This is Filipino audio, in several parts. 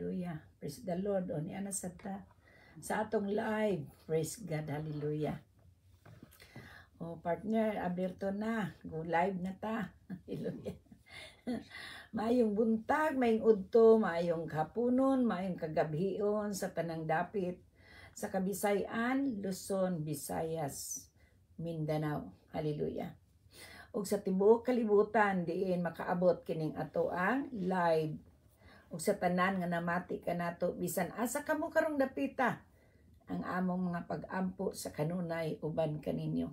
Hallelujah. Praise the Lord. O ni ana sa ta sa atong live. Praise God. Hallelujah. O partner, abierto na. Go live na ta. Hallelujah. mayong buntag, mayong udto, mayong kapunon, mayong kagabhion sa tanang dapit sa Kabisayan, Luzon, Visayas, Mindanao. Hallelujah. Ug sa tibuok kalibutan diin makaabot kining ato ang live ug sa tanan nga namati kanato bisan asa kamo karong dapita ang among mga pag-ampo sa kanunay uban kaninyo.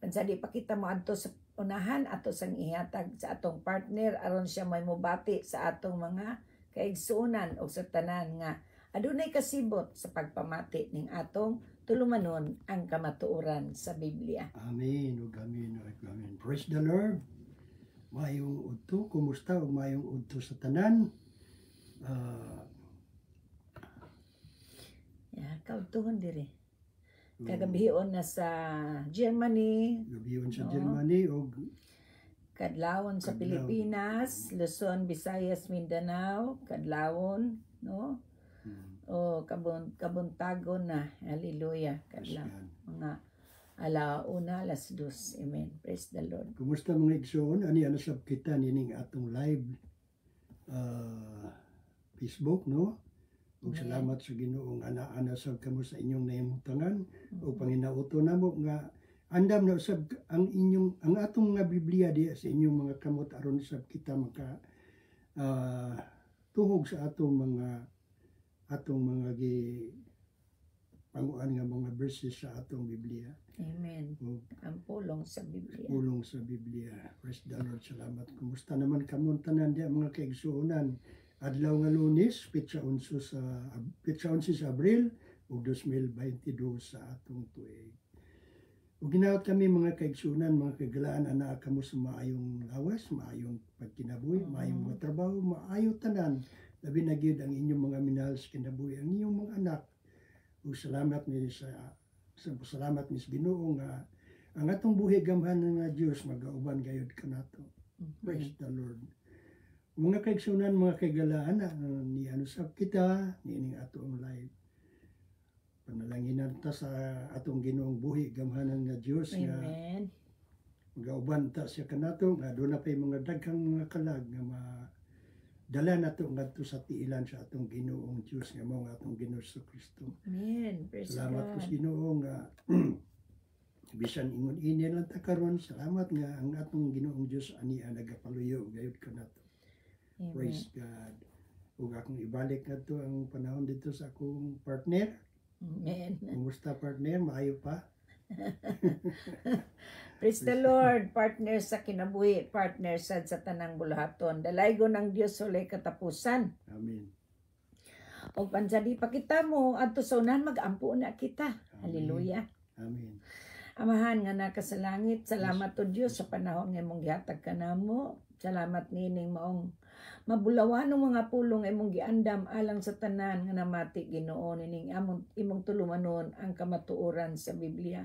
Pansa di pakita mo adto sa unahan ato sang ihatag sa atong partner aron siya may mubati sa atong mga kaigsuonan o sa tanan nga adunay kasibot sa pagpamati ning atong tulumanon ang kamatuoran sa Biblia. Amen. Ug amen. Ug amen. Praise the Lord. Mayong udto, kumusta o mayong udto sa tanan? Uh, ah, yeah, kautuhon diri. Kagabion na sa Germany. Gabion sa no? Germany o Kadlawon sa Kadlawon. Pilipinas, Luzon, Visayas, Mindanao, Kadlawon, no? Hmm. O kabun kabuntagon na. Hallelujah, Kadlawon. Mga ala una alas dos. Amen. Praise the Lord. Kumusta mga igsoon? Ani ana sab kita nining atong live uh, Facebook no? Ug salamat sa Ginoong ana-ana sab kamo sa inyong nahimutangan mm-hmm. o panginauto namo nga andam na usab ang inyong ang atong nga Biblia diya sa inyong mga kamot aron sab kita maka uh, tuhog sa atong mga atong mga gi panguan nga mga verses sa atong Biblia. Amen. O, hmm. Ang pulong sa Biblia. Pulong sa Biblia. Praise the Lord. Salamat. Kumusta naman kamuntanan di mga kaigsuunan. Adlaw nga lunis, pitsa unso sa, pitsa unso sa Abril, o 2022 sa atong tuig. O ginaot kami mga kaigsunan, mga kagalaan, anak kamo sa maayong lawas, maayong pagkinabuhi, mm-hmm. maayong matrabaho, maayo tanan. Labi na ang inyong mga minahal sa kinabuhi, ang inyong mga anak. O salamat ni sa Isang salamat Miss Binuo nga ang atong buhi gamhan nga Dios magauban gayud kanato. Mhm. Praise the Lord. Mga kaigsunan, mga kaigalaan uh, ni ano sa kita niining atong live. Panalanginan ta sa atong Ginoong buhi gamhanan nga Dios nga Amen. magauban ta siya kanato nga do na pay mga daghang mga kalag nga ma dala nato ngadto sa tiilan sa atong Ginoong Dios nga mong atong Ginoong Kristo. Amen. Praise Salamat po sa Ginoo nga bisan ingon ini lang ta karon salamat nga ang atong Ginoong Dios ani ang nagapaluyo gayud kanato. Praise God. Ug akong ibalik kadto ang panahon dito sa akong partner. Amen. Kumusta partner? Maayo pa? Praise the Lord, partner sa kinabuhi, partner sad sa tanang bulahaton. Dalaygon ang Dios sulay katapusan. Amen. O panjadi pakita mo adto sa unahan magampo na kita. Amen. Hallelujah. Amen. Amahan nga naka sa langit, salamat to Dios sa panahon nga imong gihatag kanamo. Salamat nining maong mabulawan ng mga pulong imong giandam alang sa tanan nga namati Ginoo nining among imong tulumanon ang kamatuoran sa Biblia.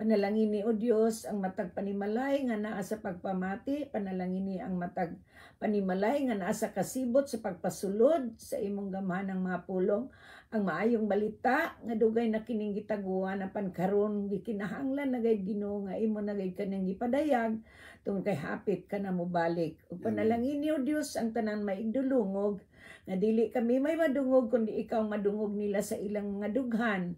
Panalangin ni O Diyos ang matag panimalay nga naa sa pagpamati, panalangin ni ang matag panimalay nga naa sa kasibot sa pagpasulod sa imong gamhan ng mapulong ang maayong balita nga dugay na kining gitaguan apan karon gikinahanglan na gay Ginoo nga imo na gay kanang gipadayag tungod kay hapit ka na mo balik ug mm. panalangin ni o Diyos ang tanan maigdulungog na dili kami may madungog kundi ikaw madungog nila sa ilang mga dughan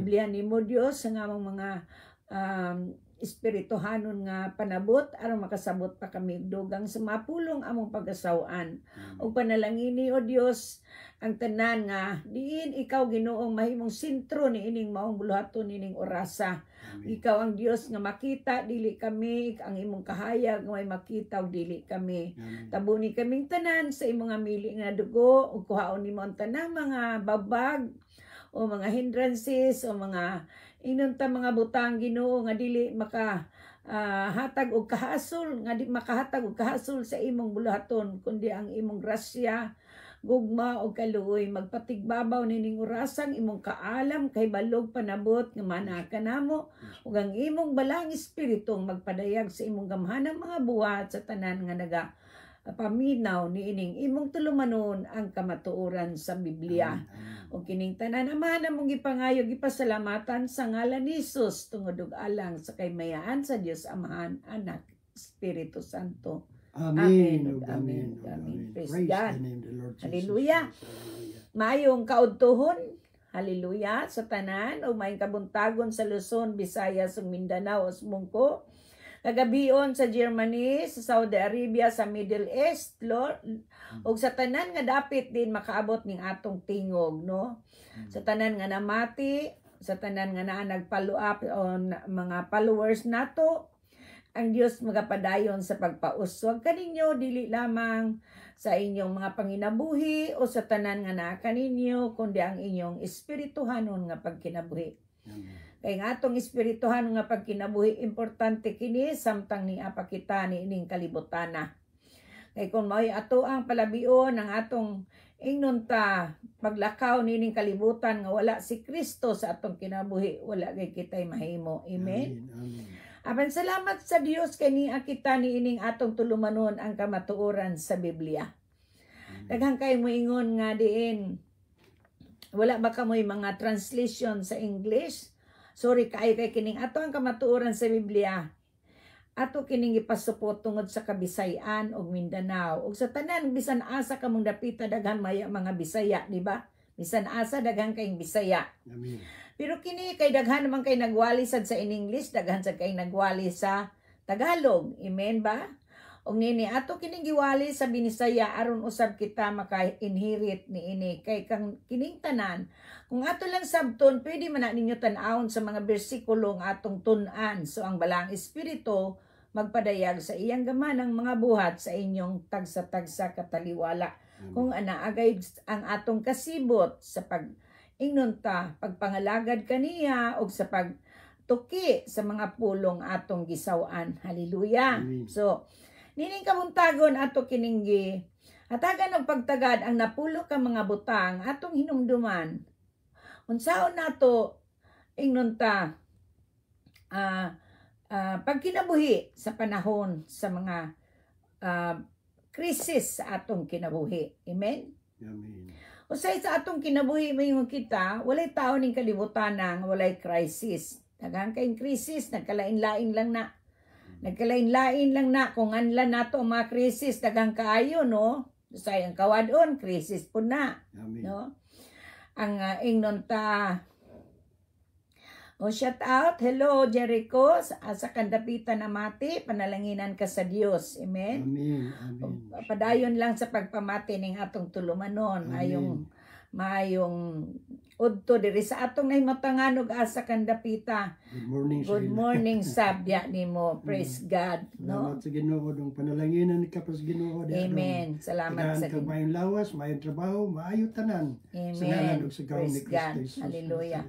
ablihan nimo Diyos ang among mga um, espirituhanon nga panabot aron makasabot pa kami dugang sumapulong among pagasawaan asawaan mm. ug panalangini o Dios ang tanan nga diin ikaw Ginoo mahimong sentro ni ining maong buluhaton ining orasa Amen. ikaw ang Dios nga makita dili kami ang imong kahayag nga makita og dili kami Amen. tabuni kaming tanan sa imong nga mili nga dugo ug kuhaon nimo ang tanang mga babag o mga hindrances o mga inunta mga butang Ginoo nga dili maka uh, hatag og kahasol nga di makahatag og kahasol sa imong buluhaton kundi ang imong grasya gugma o kaluoy magpatigbabaw nining orasang imong kaalam kay balog panabot nga mana ka namo ug ang imong balang espiritong magpadayag sa imong gamhanang mga buhat sa tanan nga naga paminaw ni ining imong tulumanon ang kamatuoran sa Biblia. O kining tanan amahan among gipangayo gipasalamatan sa ngalan ni Hesus tungod ug alang sa kaymayan sa Dios Amahan, Anak, Espiritu Santo. Amen. Amen. Amen. Praise, God. Hallelujah. Mayong kauntuhon. Hallelujah sa tanan o may kabuntagon sa Luzon, Visayas ug Mindanao ug Mungko Kagabion sa Germany, sa Saudi Arabia, sa Middle East, Lord. Mm. o sa tanan nga dapat din makaabot ning atong tingog, no? Mm. Sa tanan nga namati, sa tanan nga naa up on mga followers nato, ang Dios magapadayon sa pagpauswag kaninyo dili lamang sa inyong mga panginabuhi o sa tanan nga naa kaninyo kundi ang inyong espirituhanon nga pagkinabuhi. Amen. Kay ngatong espirituhan nga pagkinabuhi importante kini samtang ni apakita ni ining na. Kay kung mao'y ato ang palabion ang atong ingnon ta paglakaw nining kalibutan nga wala si Kristo sa atong kinabuhi wala kay kitay mahimo. Amen. Amen. Amen. Aban salamat sa Dios kay niya kita niining atong tulumanon ang kamatuoran sa Biblia. Daghang kay ingon nga diin wala ba kamoy mga translation sa English Sorry kay kay kining ato ang kamatuoran sa Biblia. Ato kining ipasupot tungod sa Kabisayan ug Mindanao ug sa tanan bisan asa kamong dapita daghan maya mga Bisaya, di ba? Bisan asa daghan kayong Bisaya. Amen. Pero kini kay daghan man kay nagwali sad sa in English, daghan sad kay nagwali sa Tagalog. Amen ba? og nini ato kining giwali sa Binisaya aron usab kita maka-inherit ni ini kay kang kining tanan kung ato lang sabton pwede man ninyo tan-awon sa mga bersikulo nga atong tun-an so ang balang espiritu magpadayag sa iyang gaman ang mga buhat sa inyong tagsa-tagsa kataliwala mm. kung anaagay ang atong kasibot sa pag ingnon ta pagpangalagad kaniya og sa pag tuki sa mga pulong atong gisawan haleluya so Nining kamuntagon ato kininggi. Hatagan og pagtagad ang napulo ka mga butang atong hinumduman. Unsaon nato ingnon ta uh, uh, pagkinabuhi sa panahon sa mga uh, krisis sa atong kinabuhi. Amen? Amen. Usay sa atong kinabuhi mayong kita, walay tao ning kalibutan nang walay crisis Daghang kay krisis, nagkalain-lain lang na Nagkalain-lain lang na kung anlan nato ang mga krisis daghang kaayo no. Sayang kawadon krisis po na. Amen. No? Ang uh, ah, ingnon ta o oh, shout out, hello Jericho, sa, ah, kang dapitan na mati, panalanginan ka sa Dios. Amen. Amen. Amen. O, padayon lang sa pagpamati ning atong tulumanon Amen. ayong maayong udto diri sa atong nay matanganog asa ah, kang dapita. Good morning. Good sa morning sabya nimo. Praise mm. God, no. Salamat sa Ginoo dong panalanginan ka pa sa Ginoo Amen. Salamat sa Ginoo. Mayong lawas, mayong trabaho, maayo tanan. Amen. Sa ngalan ug sa gawon ni Kristo Jesus. Hallelujah.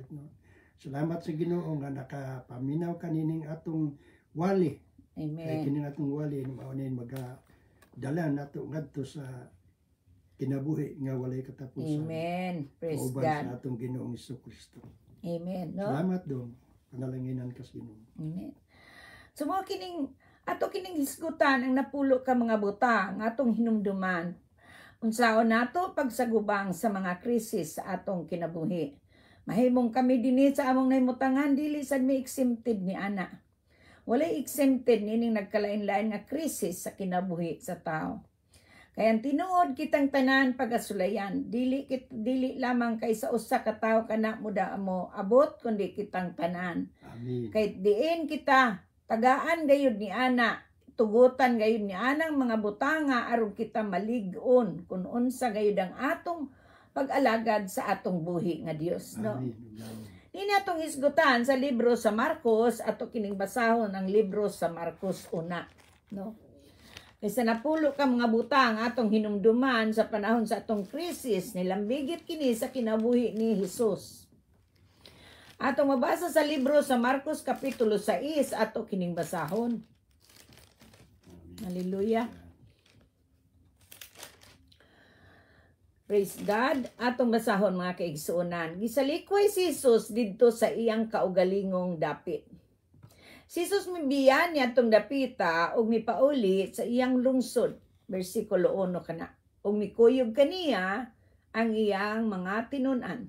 Salamat sa Ginoo nga nakapaminaw kanining atong wali. Amen. Kay kining atong wali mao mag dala nato ngadto sa kinabuhi nga walay katapusan. Amen. Praise Kauban God. sa atong Ginoong Iso Kristo. Amen. No? Salamat dong. Panalanginan ka sa Ginoo. Amen. So mo kining ato kining hisgutan ang napulo ka mga buta nga atong hinumduman. Unsaon nato pagsagubang sa mga krisis sa atong kinabuhi. Mahimong kami dinhi sa among naimutangan dili sad may exempted ni ana. Walay exempted nining nagkalain-lain nga krisis sa kinabuhi sa tao kaya tinuod kitang tanan pagasulayan, dili kit dili lamang kay sa usa ka tawo kana muda mo abot kundi kitang tanan. Amen. Kay diin kita tagaan gayud ni ana, tugutan gayud ni anang mga butanga aron kita malig-on kun unsa gayud ang atong pag-alagad sa atong buhi nga Dios, no? Ni natong isgutan sa libro sa Marcos ato kining basahon ang libro sa Marcos una, no? Kaysa napulo ka mga butang atong hinumduman sa panahon sa atong krisis, nilambigit kini sa kinabuhi ni Jesus. Atong mabasa sa libro sa Marcos Kapitulo 6 ato kining basahon. Hallelujah. Praise God. Atong basahon mga kaigsuonan. Gisalikway si Jesus didto sa iyang kaugalingong dapit. Si Jesus mibiyan niya itong dapita ug mipauli sa iyang lungsod. Versikulo 1 kana. Ug mikuyog kaniya ang iyang mga tinunan.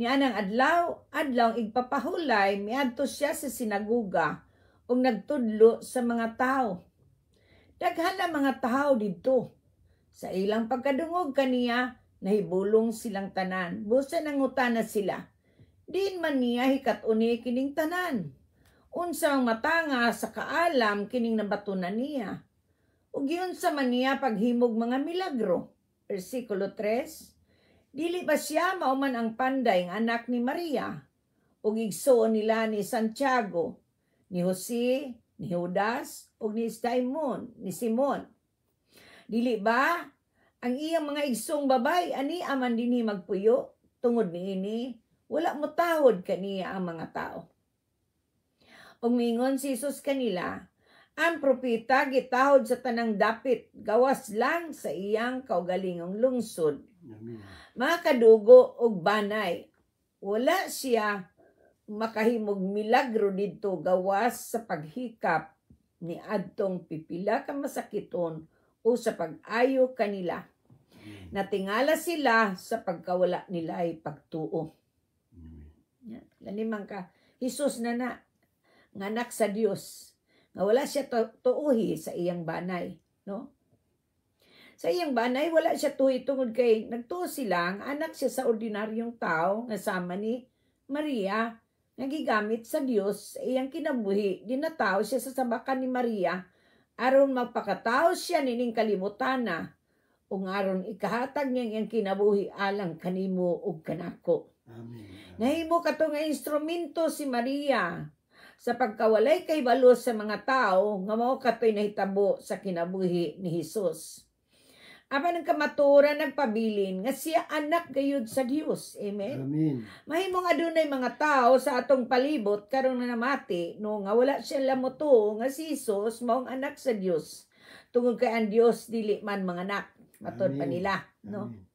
Niyan ang adlaw, adlaw igpapahulay, miadto siya sa sinaguga ug nagtudlo sa mga tao. Daghan na mga tao didto. Sa ilang pagkadungog kaniya, nahibulong silang tanan. Busa nangutana sila. Din man niya hikat-uni kining tanan unsaw nga tanga sa kaalam kining nabatunan niya. Ug yun sa maniya paghimog mga milagro. Versikulo 3. Dili ba siya mauman ang panday nga anak ni Maria? Ug igsoon nila ni Santiago, ni Jose, ni Judas, ug ni Simon, ni Simon. Dili ba ang iyang mga igsong babay ani aman dinhi magpuyo tungod niini wala mo tawod kaniya ang mga tao. Umingon si Jesus kanila, Ang propita gitahod sa tanang dapit, gawas lang sa iyang kaugalingong lungsod. Amen. Mga kadugo og banay, wala siya makahimog milagro dito gawas sa paghikap ni adtong pipila ka masakiton o sa pag-ayo kanila. Natingala sila sa pagkawala nila ay pagtuo. Lanimang ka, Jesus na na, nganak sa Dios nga wala siya to tuuhi sa iyang banay no sa iyang banay wala siya tuhi tungod kay nagtuo sila ang anak siya sa ordinaryong tao nga sama ni Maria nga gigamit sa Dios sa iyang kinabuhi dinatao siya sa sabakan ni Maria aron magpakatao siya nining kalimutana ug aron ikahatag niya iyang kinabuhi alang kanimo ug kanako Amen. Nahimo kato nga instrumento si Maria sa pagkawalay kay balo sa mga tao nga mao katoy nahitabo sa kinabuhi ni Hesus. Apan ang kamaturan nagpabilin nga siya anak gayud sa Dios. Amen. Amen. Mahimong adunay mga tao sa atong palibot karon na namati no nga wala siya lamuto nga si Hesus mao ang anak sa Dios. Tungod kay ang Dios dili man mga anak matod pa nila, no. Amen.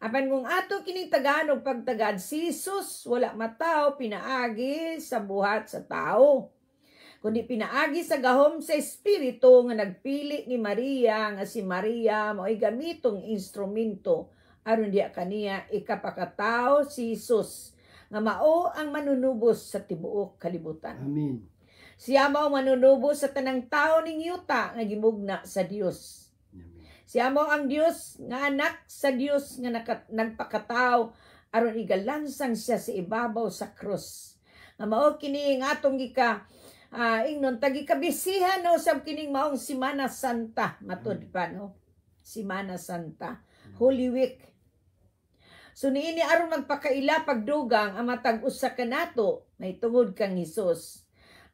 Apan kung ato kining Tagalog pagtagad si Jesus wala mataw pinaagi sa buhat sa tao kundi pinaagi sa gahom sa espiritu nga nagpili ni Maria nga si Maria mao'y gamitong instrumento aron diya kaniya ikapakatao si Jesus nga mao ang manunubos sa tibuok kalibutan. Amen. Siya mao manunubos sa tanang tao ning yuta nga gimugna sa Dios siya mo ang Dios nga anak sa Dios nga nagpakatao aron igalansang siya sa ibabaw sa krus. Nga mao kini nga atong gika uh, ingnon tagikabisihan no sab kining maong Semana Santa matud mm. pa no. Semana Santa, Holy Week. So niini aron magpakaila pagdugang ang matag usa kanato may tungod kang Hesus.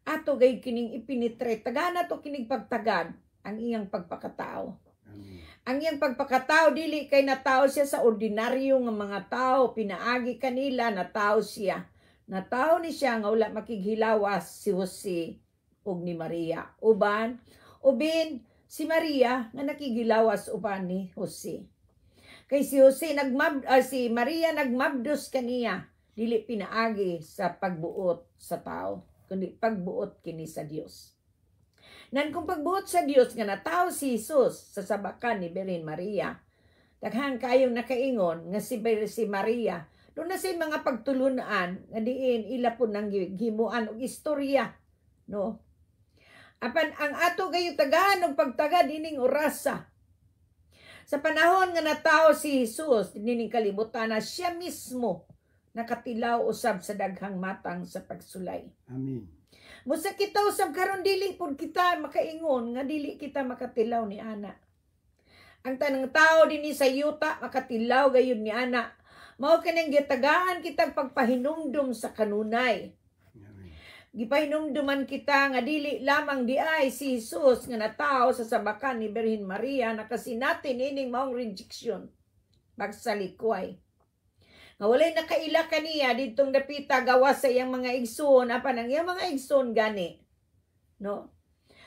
Ato gay kining ipinitre tagana to kining pagtagad ang iyang pagpakatao. Amen. Ang iyang pagpakatao dili kay natao siya sa ordinaryo nga mga tao, pinaagi kanila natao siya. Natao ni siya nga wala makighilawas si Jose ug ni Maria. Uban, ubin si Maria nga nakigilawas uban ni Jose. Kay si Jose nagmab uh, si Maria nagmabdos kaniya dili pinaagi sa pagbuot sa tao kundi pagbuot kini sa Dios. Nang kung pagbuhat sa Dios nga natao si Jesus sa sabakan ni Birhen Maria, daghang kayong nakaingon nga si Birhen si Maria, doon na sa mga pagtulunaan nga diin ila po nang himuan og istorya, no? Apan ang ato kayo tagahan og pagtaga dining orasa. Sa panahon nga natao si Jesus, dining kalibutan na siya mismo nakatilaw usab sa daghang matang sa pagsulay. Amen. Busa kita usab karon dili pud kita makaingon nga dili kita makatilaw ni ana. Ang tanang tao dinhi sa yuta makatilaw gayud ni ana. Mao kaning gitagaan kitang pagpahinumdum sa kanunay. Gipahinumduman kita nga dili lamang di ay si Jesus nga natao sa sabakan ni Birhen Maria nakasinati ining maong rejection. Bagsalikoy nga walay nakaila kaniya didtong napita gawas sa iyang mga igsoon apan ang iyang mga igsoon gani no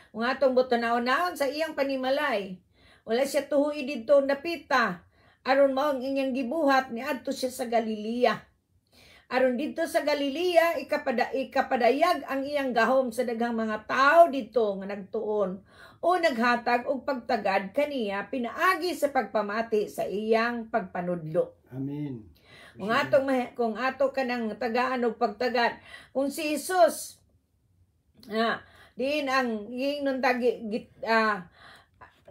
ug atong buton naon sa iyang panimalay wala siya tuhoy didto napita aron mao ang inyang gibuhat adto siya sa Galilea aron didto sa Galilea ikapada ikapadayag ang iyang gahom sa daghang mga tao didto nga nagtuon o naghatag og pagtagad kaniya pinaagi sa pagpamati sa iyang pagpanudlo amen kung atong kung ato kanang tagaan og pagtagan kung si Jesus na din ang giingnon tagi git, uh,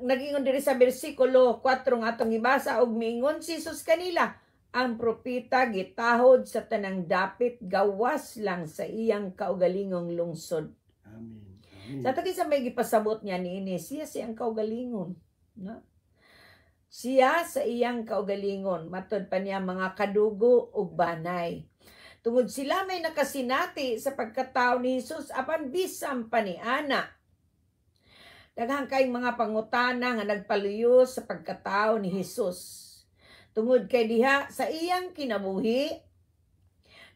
nagingon diri sa bersikulo 4 nga atong ibasa og miingon si Jesus kanila ang propita gitahod sa tanang dapit gawas lang sa iyang kaugalingong lungsod. Amen. Sa tagi sa may gipasabot niya niini siya siyang kaugalingon, no? siya sa iyang kaugalingon matud pa niya mga kadugo ug banay tungod sila may nakasinati sa pagkatao ni Hesus apan bisan pa ni ana daghang kay mga pangutana nga nagpaluyo sa pagkatao ni Hesus tungod kay diha sa iyang kinabuhi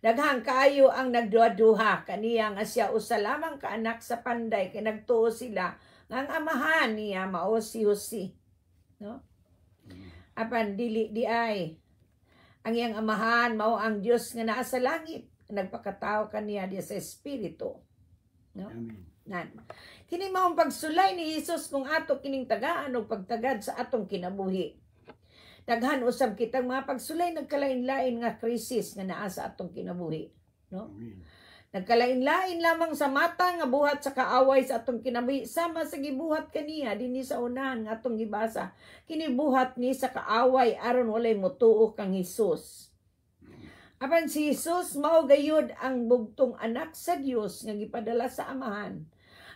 Daghang kaayo ang nagduha-duha kaniya nga siya usa lamang ka anak sa panday kay nagtuo sila nga ang amahan niya mao si Jose. No? apan dili di ay ang iyang amahan mao ang Dios nga naa sa langit nagpakatao kaniya diya sa espiritu no Amen. nan kini mao ang pagsulay ni Hesus kung ato kining tagaan og pagtagad sa atong kinabuhi daghan usab kitang mga pagsulay nagkalain-lain nga krisis nga naa sa atong kinabuhi no Amen. Nagkalain-lain lamang sa mata nga buhat sa kaaway sa atong kinabuhi sama sa gibuhat kaniya din sa unahan nga atong gibasa. Kinibuhat ni sa kaaway aron walay motuo kang Hesus. Apan si Hesus mao gayud ang bugtong anak sa Dios nga gipadala sa amahan.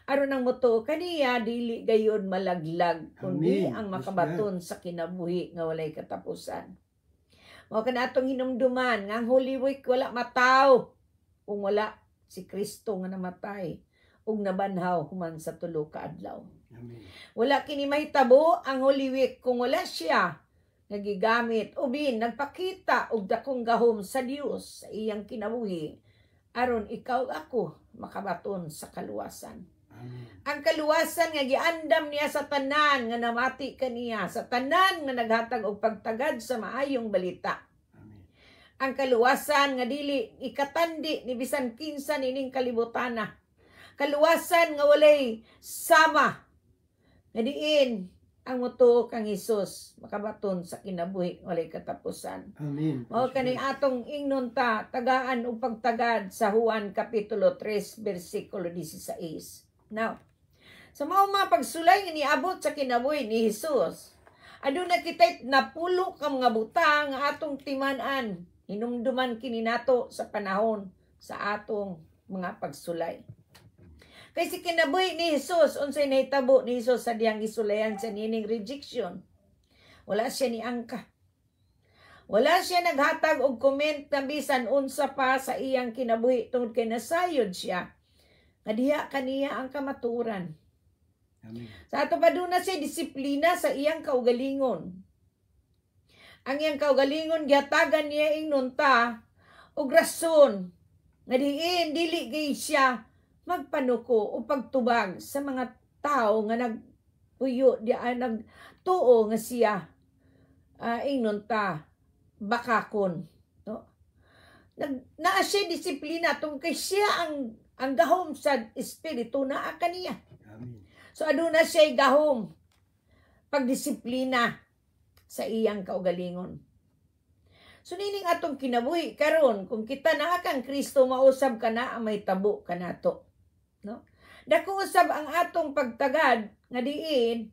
Aron ang motuo kaniya dili gayud malaglag kundi ang makabaton sa kinabuhi nga walay katapusan. Mao kana atong hinumduman nga Holy Week wala mataw kung wala si Kristo nga namatay ug nabanhaw human sa tulo ka adlaw. Amen. Wala kini mahitabo ang Holy Week kung wala siya nagigamit ubin nagpakita og dakong gahom sa Dios sa iyang kinabuhi aron ikaw ako makabaton sa kaluwasan. Amen. Ang kaluwasan nga giandam niya sa tanan nga namati kaniya sa tanan nga naghatag og pagtagad sa maayong balita ang kaluwasan nga dili ikatandi ni bisan kinsa nining kalibutana kaluwasan nga walay sama nga ang mutuo kang Hesus makabaton sa kinabuhi walay katapusan amen mao kani atong ingnon ta tagaan ug pagtagad sa Juan kapitulo 3 bersikulo 16 now sa mao mga pagsulay iniabot sa kinabuhi ni Hesus aduna kitay napulo ka mga butang atong timanan inumduman kini nato sa panahon sa atong mga pagsulay. Kay si kinabuhi ni Jesus, unsay nahitabo ni Jesus sa diyang isulayan sa nining rejection. Wala siya ni angka. Wala siya naghatag og comment na bisan unsa pa sa iyang kinabuhi tungod kay nasayod siya. Kadiha kaniya ang kamaturan. Amen. Sa ato pa doon na siya disiplina sa iyang kaugalingon ang iyang kaugalingon gihatagan niya ing nunta og rason nga diin dili gay siya magpanuko o pagtubag sa mga tao nga nagpuyo di ah, nagtuo nga siya uh, ah, ing nunta bakakon no nag naa siya disiplina kay siya ang ang gahom sa espiritu na kaniya. Amen. So aduna siya gahom pagdisiplina sa iyang kaugalingon. So atong kinabuhi karon kung kita naa kang Kristo mausab ka na may tabo kanato. No? Dako usab ang atong pagtagad nga diin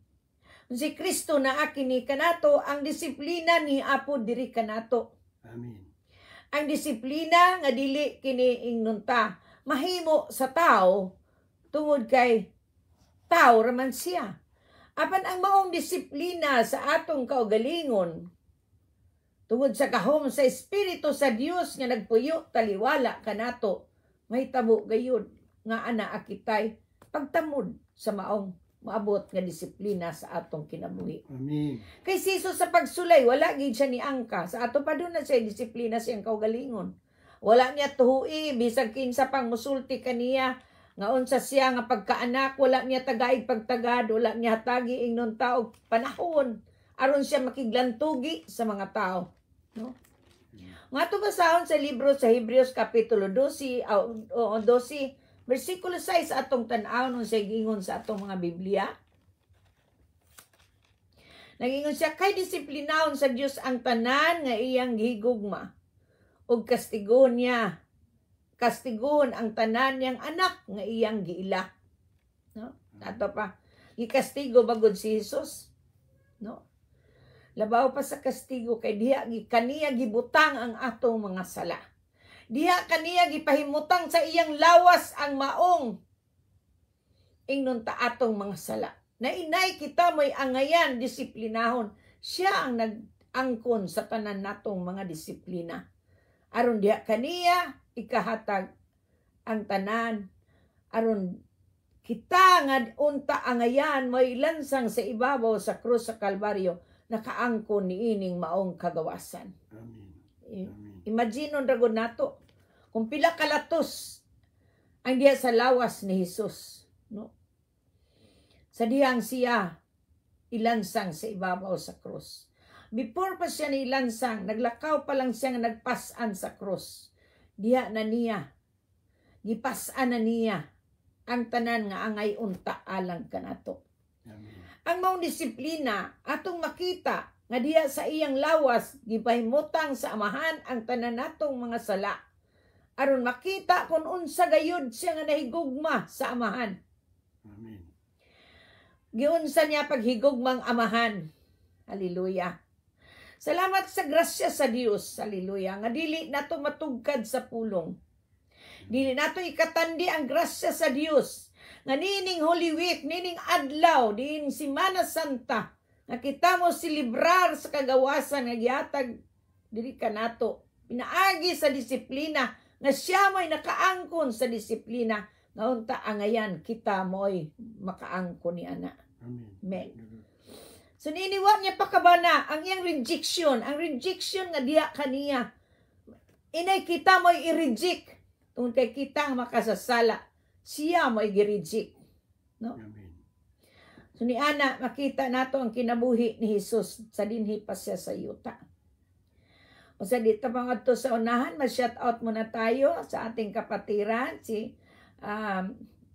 si Kristo na akini kanato ang disiplina ni Apo diri kanato. Amen. Ang disiplina nga dili kini ingnunta mahimo sa tao tungod kay tao raman siya. Apan ang maong disiplina sa atong kaugalingon, tungod sa kahom sa Espiritu sa Dios nga nagpuyo taliwala kanato, may tamo gayud nga ana akitay pagtamod sa maong maabot nga disiplina sa atong kinabuhi. Amen. Kay siso sa pagsulay, wala gid siya ni angka. Sa ato pa doon na siya disiplina siyang kaugalingon. Wala niya tuhui, bisag kinsa pang musulti kaniya, nga sa siya nga pagkaanak wala niya tagaig pagtagad wala niya tagi ingnon tao panahon aron siya makiglantugi sa mga tao no nga basahon sa libro sa Hebreos kapitulo 12 o 12 bersikulo 6 atong tan-aw nung siya gingon sa atong mga Biblia Nagingon siya kay disiplinahon sa Dios ang tanan nga iyang higugma ug kastigo niya kastigon ang tanan niyang anak nga iyang giila. No? Mm. Ato pa, gikastigo bagod si Jesus. No? Labaw pa sa kastigo kay diha kaniya gibutang ang atong mga sala. Diha kaniya gipahimutang sa iyang lawas ang maong ingnon ta atong mga sala. Na inay kita mo'y angayan disiplinahon. Siya ang nagangkon sa tanan natong mga disiplina aron diha kaniya ikahatag ang tanan aron kita nga unta angayan may lansang sa ibabaw sa krus sa kalbaryo nakaangko ni ining maong kagawasan amen I- imagine ragon nato kung pila kalatos ang diya sa lawas ni Hesus no sa diyang siya ilansang sa ibabaw sa krus Before pa siya nilansang, naglakaw pa lang siya nga nagpasan sa cross. Diha na niya. Gipasan na niya ang tanan nga angay unta alang kanato. Amen. Ang maong disiplina atong makita nga diha sa iyang lawas gipahimutang sa amahan ang tanan natong mga sala. Aron makita kung unsa gayud siya nga nahigugma sa amahan. Amen. Giunsa niya paghigugmang amahan. Hallelujah. Salamat sa grasya sa Dios. Hallelujah. Nga dili nato matugkad sa pulong. Dili nato ikatandi ang grasya sa Dios. Nga nining Holy Week, nining adlaw, diin Semana Santa, nakita mo si librar sa kagawasan nga gihatag dili kanato. Pinaagi sa disiplina nga siya mo'y nakaangkon sa disiplina nga unta angayan kita mo'y makaangkon ni ana. Amen. Amen. So niniwa niya pa kabana ang iyang rejection, ang rejection nga diha kaniya. Inay kita mo i-reject tungod kay kita makasasala. Siya mo i-reject. No? Amen. So ni ana makita nato ang kinabuhi ni Hesus sa dinhi pa siya sa yuta. O sa dito mga sa unahan, ma-shout out muna tayo sa ating kapatiran, si um,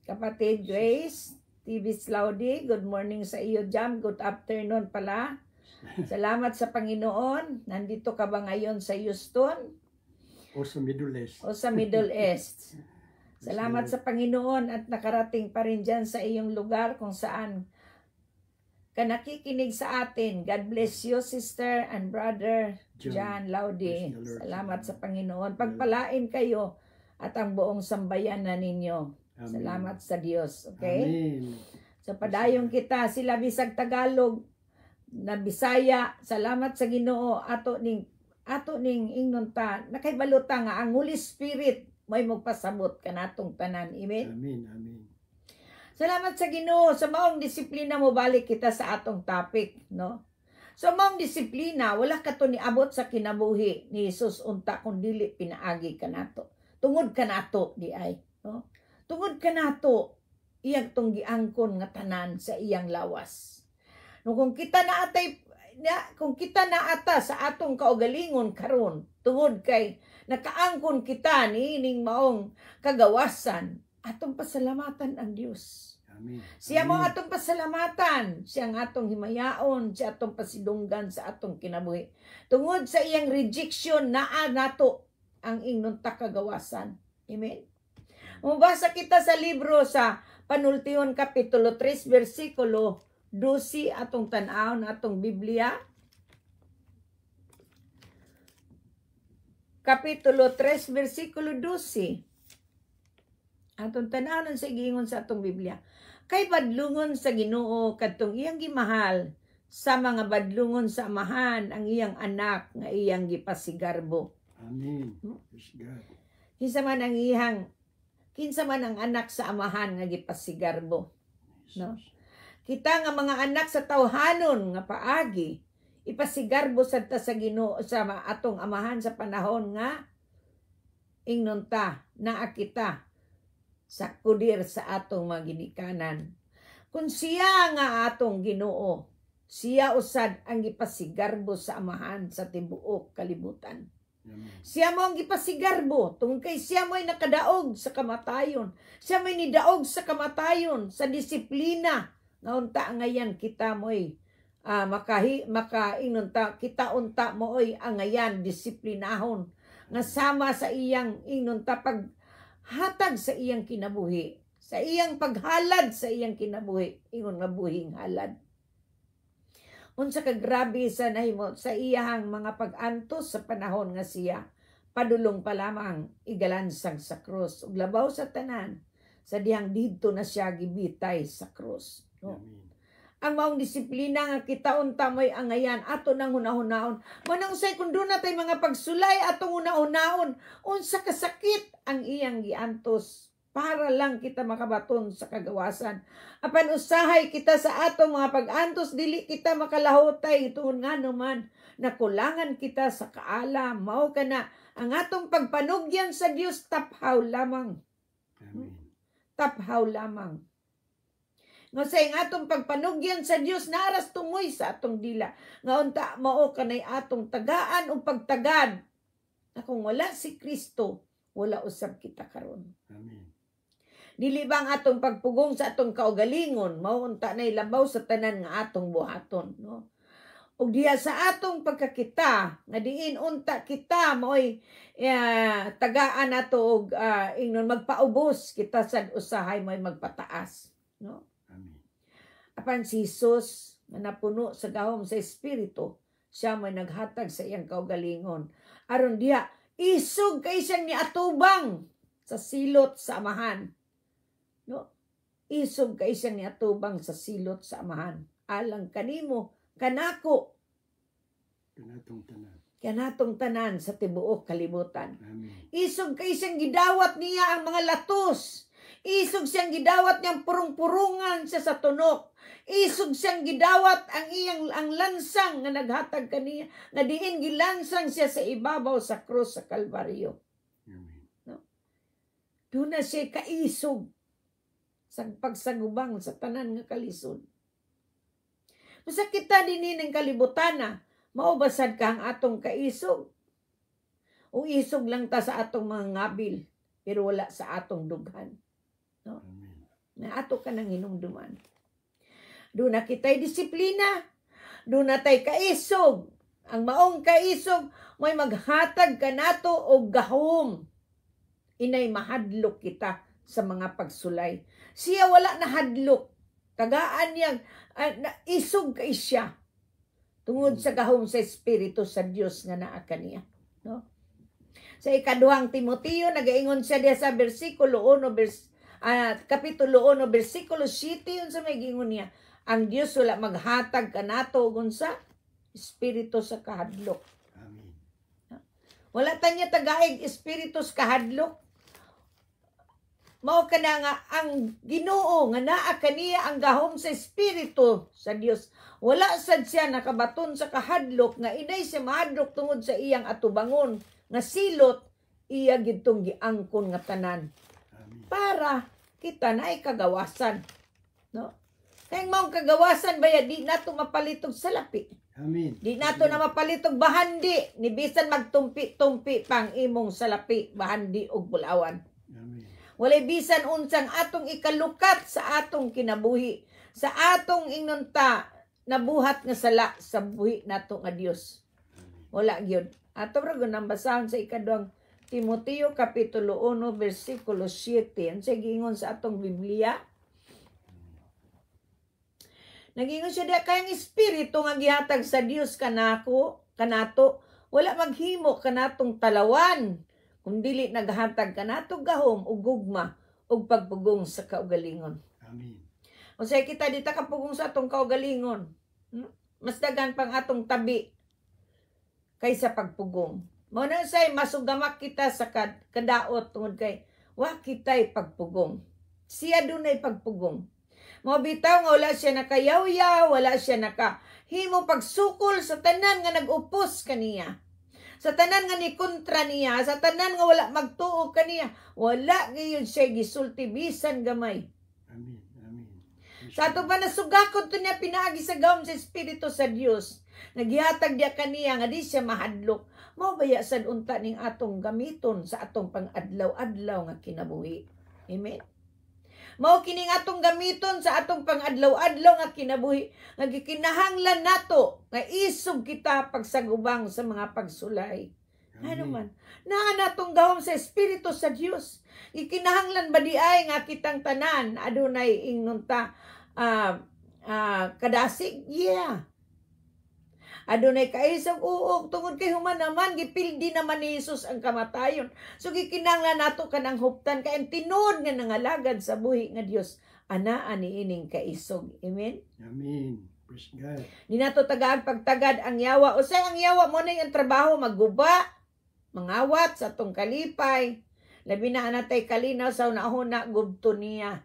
kapatid Grace, TV Slaudi. Good morning sa iyo, Jam. Good afternoon pala. Salamat sa Panginoon. Nandito ka ba ngayon sa Houston? O sa Middle East. O sa Middle East. Salamat sa Panginoon at nakarating pa rin dyan sa iyong lugar kung saan ka nakikinig sa atin. God bless you, sister and brother John, John Laude. Salamat sa Panginoon. Pagpalain kayo at ang buong sambayanan ninyo. Amen. Salamat sa Diyos. Okay? Amen. so, padayong kita, sila bisag Tagalog, na Bisaya, salamat sa Ginoo ato ning ato ning ingnon ta nakaybaluta nga ang Holy Spirit may magpasabot kanatong tanan. Amen. Amen. Amen. Salamat sa Ginoo sa maong disiplina mo balik kita sa atong topic, no? So maong disiplina, wala ka to ni abot sa kinabuhi ni Jesus unta kung dili pinaagi kanato. Tungod kanato di ay, no? Tungod kanato iyang tong giangkon nga tanan sa iyang lawas. No kung kita na atay na, kung kita na ata sa atong kaugalingon karon tungod kay nakaangkon kita ni ning maong kagawasan, atong pasalamatan ang Dios. Amen. Siya mo atong pasalamatan, siya ang atong himayaon, siya atong pasidunggan sa atong kinabuhi. Tungod sa iyang rejection naa nato ang ingnon takagawasan. Amen. Mubasa kita sa libro sa Panultihon Kapitulo 3, versikulo 12 atong tanaw na atong Biblia. Kapitulo 3, versikulo 12. Atong tanaw nun sa giingon sa atong Biblia. Kay badlungon sa ginoo kadtong iyang gimahal sa mga badlungon sa amahan ang iyang anak nga iyang gipasigarbo. Amen. Yes, God. Hisa man ang iyang kinsa man ang anak sa amahan nga gipasigarbo no kita nga mga anak sa tawhanon nga paagi ipasigarbo sa ta sa Ginoo sa atong amahan sa panahon nga ingnon ta naa kita sa kudir sa atong mga ginikanan kun siya nga atong Ginoo siya usad ang gipasigarbo sa amahan sa tibuok kalibutan siya mo ang ipasigarbo tungkol siya mo ay nakadaog sa kamatayon. Siya mo ay nidaog sa kamatayon, sa disiplina. Ngaunta ngayan kita mo ay uh, makahi, makainunta, kita unta mo ay angayan, disiplinahon. Nga sama sa iyang inunta pag hatag sa iyang kinabuhi. Sa iyang paghalad sa iyang kinabuhi. Ingon nga buhing halad unsa ka grabe sa nahimo sa iyahang mga pagantos sa panahon nga siya padulong pa lamang igalansang sa krus ug labaw sa tanan sa dihang didto na siya gibitay sa krus no? Amen. ang maong disiplina nga kita unta may angayan ato nang hunahunaon manang say kun do natay mga pagsulay atong hunahunaon unsa kasakit ang iyang giantos para lang kita makabaton sa kagawasan. Apan usahay kita sa ato mga pagantos dili kita makalahotay tuon nga naman nakulangan kita sa kaala mao kana ang atong pagpanugyan sa Dios taphaw lamang. Amen. Taphaw lamang. Nga sa atong pagpanugyan sa Dios naras tumoy sa atong dila nga unta mao kanay atong tagaan o pagtagad. Na kung wala si Kristo, wala usab kita karon. Amen nilibang atong pagpugong sa atong kaugalingon, maunta na ilabaw sa tanan nga atong buhaton. No? ug diha sa atong pagkakita nga diin unta kita mo'y uh, tagaan nato og uh, ingnon magpaubos kita sad usahay mo'y magpataas no amen apan si Jesus nga napuno sa gahom sa espiritu siya may naghatag sa iyang kaugalingon aron diha isog kay siyang niatubang sa silot sa amahan No? Isog kay siya ni atubang sa silot sa amahan. Alang kanimo, kanako. Kanatong tanan. Kanatong tanan sa tibuok kalibutan. Amen. Isog kay siyang gidawat niya ang mga latos. Isog siyang gidawat niyang purong-purungan siya sa tunok. Isog siyang gidawat ang iyang ang lansang nga naghatag kaniya nga diin gilansang siya sa ibabaw sa krus sa Kalbaryo. Amen. No? Doon na siya kaisog sa pagsagubang sa tanan nga kalisod. Masakit ta dinhi ning kalibutana, maubasad ka ang atong kaisog. O isog lang ta sa atong mga ngabil, pero wala sa atong dughan. No? Amen. Na ato ka nang hinungduman. Do na kitay disiplina, do na tay kaisog. Ang maong kaisog, may maghatag ka nato og gahom. Inay mahadlok kita sa mga pagsulay. Siya wala na hadlok. Kagaan niyang uh, ah, isog kay siya tungod sa gahom sa espiritu sa Dios nga naa kaniya, no? Sa ikaduhang Timoteo nagaingon siya diya sa bersikulo 1 vers uh, kapitulo 1 bersikulo 7 yun sa may gingon niya. Ang Dios wala maghatag kanato ug unsa espiritu sa kahadlok. Amen. Wala tanya tagaig espiritus kahadlok mao kana nga ang Ginoo nga naa kaniya ang gahom sa espiritu sa Dios wala sad siya nakabaton sa kahadlok nga inay siya mahadlok tungod sa iyang atubangon nga silot iya gitong giangkon nga tanan para kita na kagawasan no kay mao kagawasan baya di nato mapalitog sa lapi Amen. Di nato na mapalitog bahandi ni bisan magtumpi-tumpi pang imong salapi bahandi og bulawan. Walay bisan unsang atong ikalukat sa atong kinabuhi, sa atong inunta nabuhat nga sala sa buhi nato nga Dios. Wala gyud. Ato ra gyud basahan sa ikaduhang Timoteo kapitulo 1 bersikulo 7. Ang sigingon sa atong Biblia. Nagingon siya diya kayang espiritu nga gihatag sa Dios kanako kanato wala maghimo kanatong talawan kung dili naghatag ka nato gahom og gugma og pagpugong sa kaugalingon. Amen. Unsay kita dita kapugong sa atong kaugalingon. Hmm? Mas dagan pang atong tabi kaysa pagpugong. Mao na say masugamak kita sa kad kadaot tungod kay wa kita'y pagpugong. Siya dunay pagpugong. Mao bitaw nga wala siya nakayaw-yaw, wala siya naka himo pagsukol sa tanan nga nagupos kaniya sa tanan nga ni kontra niya, sa tanan nga wala magtuo kaniya, wala gayon siya gisulti bisan gamay. Amen. Amen. Sa ato ba nasugakot to niya pinaagi sa gaom sa Espiritu sa Dios. Nagihatag niya kaniya nga di siya mahadlok. Mao bayasan unta ning atong gamiton sa atong pang-adlaw-adlaw nga kinabuhi. Amen mao kining atong gamiton sa atong pangadlaw-adlaw nga kinabuhi nga gikinahanglan nato nga isog kita pagsagubang sa mga pagsulay. Ano man, naa natong gahom sa espiritu sa Dios. Ikinahanglan ba di nga kitang tanan adunay ta uh, uh, kadasig? Yeah. Adunay kaisog uok tungod kay human naman gipildi naman ni Hesus ang kamatayon. So gikinanglan nato kanang huptan kay tinud nga nangalagad sa buhi nga Dios ana ani ining kaisog. Amen. Amen. Praise God. Di nato tagaag pagtagad ang yawa. Usay ang yawa mo na ang trabaho maguba, mangawat sa tong kalipay. Labi na anatay kalinaw sa unahuna gubto niya.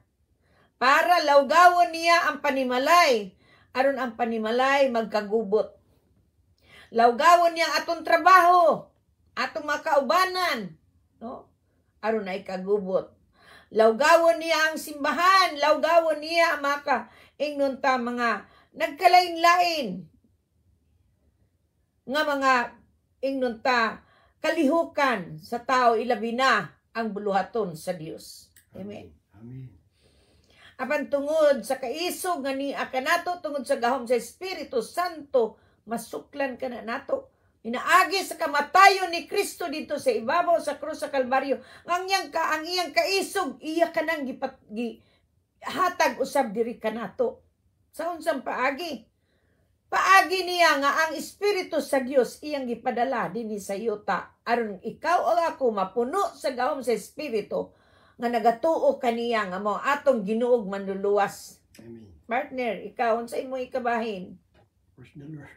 Para lawgawon niya ang panimalay. Aron ang panimalay magkagubot. Lawgawon niya atong trabaho, atong makaubanan. No? Aron ay kagubot. Lawgawon niya ang simbahan, lawgawon niya maka ingnon ta mga nagkalain-lain nga mga ingnon ta kalihukan sa tao ilabi na ang buluhaton sa Dios. Amen. Amen. Apan tungod sa kaisog nga ni akanato tungod sa gahom sa Espiritu Santo masuklan ka na nato. Inaagi sa kamatayon ni Kristo dito sa ibabaw sa krus sa Kalbaryo. Ang ka, ang iyang kaisog, iya ka nang gipat, gi, hatag usab diri ka nato. Sa unsang paagi? Paagi niya nga ang Espiritu sa Dios iyang gipadala dinhi sa yuta aron ikaw o ako mapuno sa gahom sa Espiritu nga nagatuo kaniya nga mo atong Ginoog manluluwas. Amen. Partner, ikaw unsay mo ikabahin? Praise the Lord.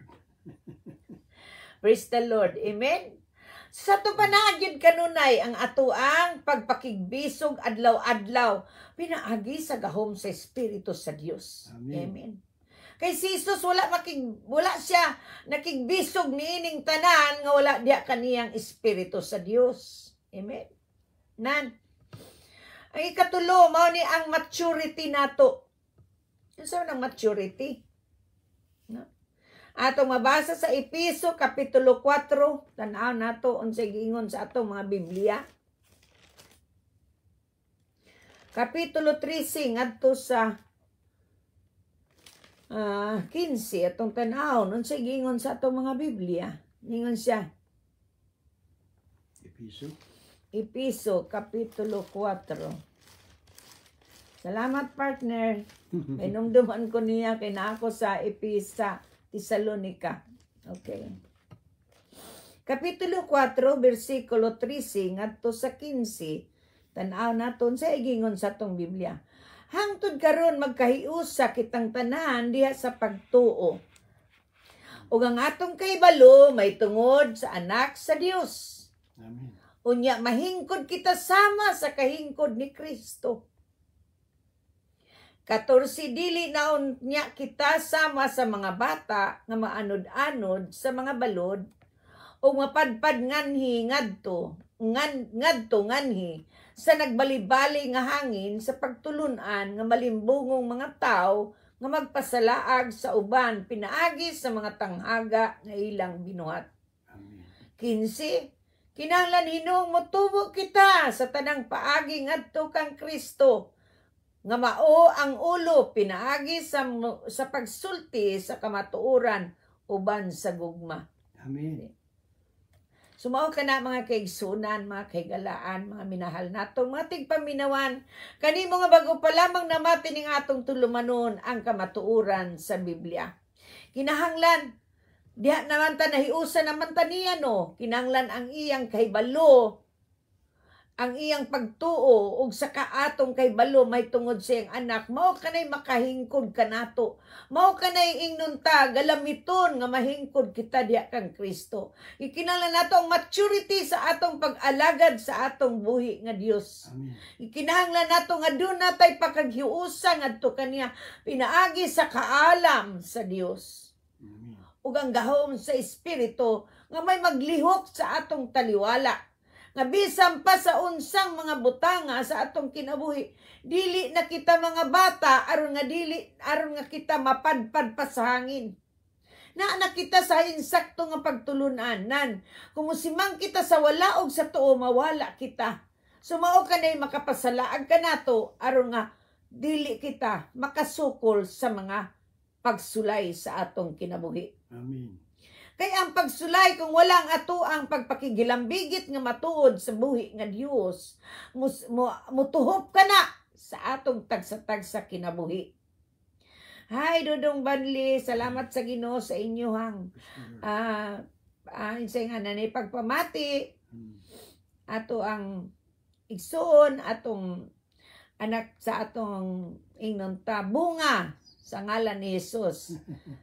Praise the Lord. Amen? Sa to pa na kanunay ang atuang pagpakigbisog adlaw-adlaw pinaagi sa gahom sa espiritu sa Dios. Amen. Amen. Kay si Jesus wala makig wala siya nakigbisog niining tanan nga wala diya kaniyang espiritu sa Dios. Amen. Nan. Ang ikatulo mao ni ang maturity nato. Unsa nang maturity? atong mabasa sa Episo kapitulo 4 tanaw nato unsay giingon sa atong mga Biblia Kapitulo 3 ngadto sa uh, ah, 15 atong tanaw unsay giingon sa atong mga Biblia ningon siya Episo Episo kapitulo 4 Salamat partner. May ko niya kay na ako sa Episa Tesalonica. Okay. Kapitulo 4, versikulo 13 ngadto sa 15. Tanaw naton sa igingon sa tong Biblia. Hangtod karon magkahiusa kitang tanahan diha sa pagtuo. Ug ang atong kaibalo may tungod sa anak sa Dios. Amen. Unya mahingkod kita sama sa kahingkod ni Kristo. 14 dili naon niya kita sama sa mga bata nga maanod-anod sa mga balod o mapadpad nganhi ngadto ngan ngadto nganhi sa nagbalibali nga hangin sa pagtulunan nga malimbungong mga tao nga magpasalaag sa uban pinaagi sa mga tanghaga nga ilang binuhat. Amen. 15 Kinahanglan hinung motubo kita sa tanang paagi ngadto kang Kristo nga mao ang ulo pinaagi sa sa pagsulti sa kamatuoran uban sa gugma. Amen. Sumao mao kana mga kaigsunan, mga kaigalaan, mga minahal natong mga tigpaminawan, kanimo nga bago pa lamang namati ning atong tulumanon ang kamatuoran sa Biblia. Kinahanglan diha naman ta nahiusa naman ta niya no, kinahanglan ang iyang kahibalo ang iyang pagtuo ug sa kaatong kay balo may tungod sa siyang anak mao kanay makahingkod kanato mao kanay ingnunta galamiton nga mahingkod kita diha kang Kristo ikinala nato ang maturity sa atong pag-alagad sa atong buhi nga Dios ikinahanglan nato nga duna tay pakaghiusan ngadto kaniya pinaagi sa kaalam sa Dios ug ang gahom sa espiritu nga may maglihok sa atong taliwala nga bisan pa sa unsang mga butang nga sa atong kinabuhi dili na kita mga bata aron nga dili aron nga kita mapadpad pa sa hangin na nakita sa insakto nga pagtulunan nan kung kumusimang kita sa wala og sa tuo mawala kita sumao so, ka makapasalaag ka nato aron nga dili kita makasukol sa mga pagsulay sa atong kinabuhi amen Kay ang pagsulay kung walang ato ang pagpakigilambigit nga matuod sa buhi nga Dios, mutuhop ka na sa atong tagsa-tagsa kinabuhi. Hi Dudong Banli, salamat sa Ginoo sa inyo hang ah uh, uh, nga pagpamati hmm. ato ang igsoon atong anak sa atong ingnon tabunga. Sa ngalan ni Jesus.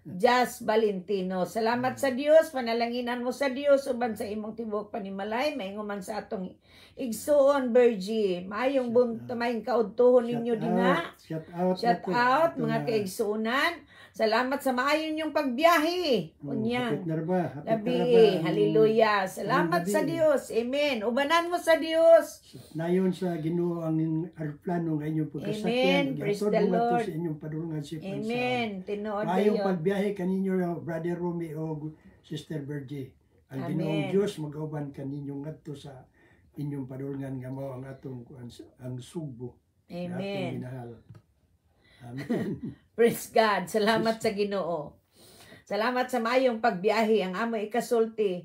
Just Valentino. Salamat sa Dios. Panalanginan mo sa Dios. Uban sa imong tibok panimalay. Mainguman sa atong igsuon, Bergie. Maayong buntamayin kaudtohon ninyo dinha. Shout out. Shout out, mga kaigsuunan. Salamat sa maayon yung pagbiyahe. Oh, Unya. Labi. Hmm. Hallelujah. Salamat sa Diyos. Amen. Ubanan mo sa Diyos. Nayon sa Ginoo ang aeroplano ng inyong pagkasakyan. Amen. Praise the Lord. Sa inyong padulungan si Pansaon. Amen. Tinuod kayo. Mayong pagbiyahe kaninyo, Brother Romy o Sister Virgie. Ang Ginoong Diyos magauban kaninyo ngadto sa inyong padulungan nga mo ang atong ang sugbo. Amen. Ating minahal. Amen. Praise God. Salamat sa Ginoo. Salamat sa maayong pagbiyahe. Ang amo ikasulti.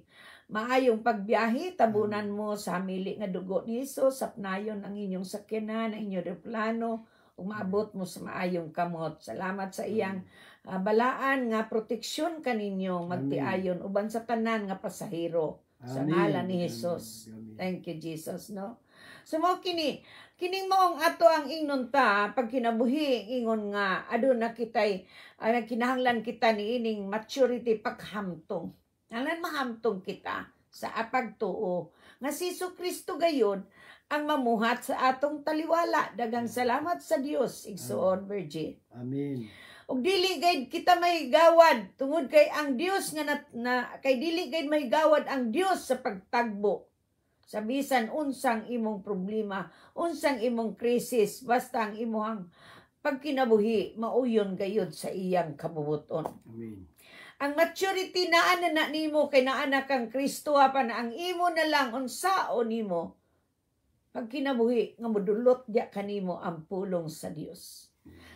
Maayong pagbiyahe, tabunan mm. mo sa mili nga dugo ni Hesus, sapnayon ang inyong sakyanan, ang inyong replano, maabot mo sa maayong kamot. Salamat sa iyang uh, balaan nga proteksyon kaninyo magtiayon uban sa tanan nga pasahero. Sa ngalan ni Hesus. Thank you Jesus, no? Sumo so, kini Kining maong ato ang ingnon ta pag kinabuhi ingon nga aduna kitay uh, kinahanglan kita ni ining maturity paghamtong. Alan mahamtong kita sa apagtuo nga si Kristo gayon ang mamuhat sa atong taliwala. Dagang mm. salamat sa Dios igsuon mm. Virgin. Amen. Ug dili gayud kita may gawad tungod kay ang Dios nga na, na kay dili gayud may gawad ang Dios sa pagtagbo sa bisan unsang imong problema, unsang imong krisis, basta ang imong pagkinabuhi mauyon gayud sa iyang kabubuton. Amen. Ang maturity na ana nimo kay naa kang Kristo apan ang imo na lang unsao nimo pagkinabuhi nga modulot diya kanimo ang pulong sa Dios.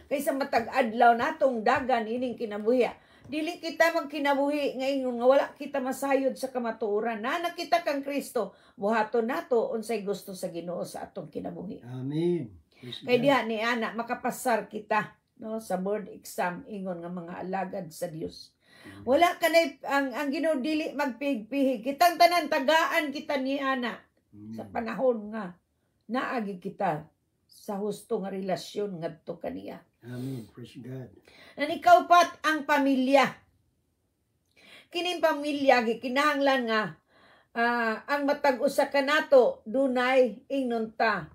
Kaysa matag adlaw natong dagan ining kinabuhi dili kita magkinabuhi ngayon nga wala kita masayod sa kamatuoran na nakita kang Kristo buhaton nato unsay gusto sa Ginoo sa atong kinabuhi amen kay e diha ni ana makapasar kita no sa board exam ingon nga mga alagad sa Dios wala ka na ang ang Ginoo dili magpigpihi kitang tanan tagaan kita ni ana sa panahon nga naagi kita sa husto nga relasyon ngadto kaniya Amen. Praise God. Na ikaw pat ang pamilya. Kining pamilya, kinahanglan nga, uh, ang matag-usa ka nato, dunay inunta.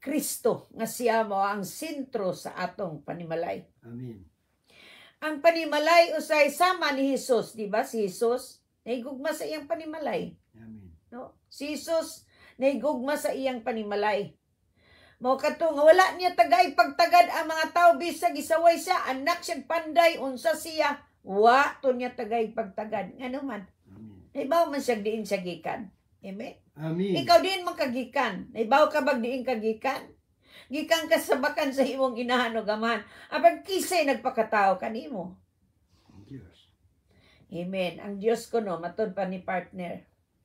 Kristo nga siya mo ang sentro sa atong panimalay. Amen. Ang panimalay usay sama ni Hesus, di ba? Si Hesus naigugma sa iyang panimalay. Amen. No? Si Hesus naigugma sa iyang panimalay. Mao katong wala niya tagay pagtagad ang mga tao bisag gisaway siya anak siya panday unsa siya wa to niya tagay pagtagad ngano man. Naibaw man siya diin siya gikan. Amen. Amen. Ikaw din man kagikan. Naibaw ka bag diin kagikan. Gikan ka sabakan sa imong inahano o gaman. Apan kisay nagpakatao kanimo. Yes. Amen. Ang Diyos ko no, matod pa ni partner.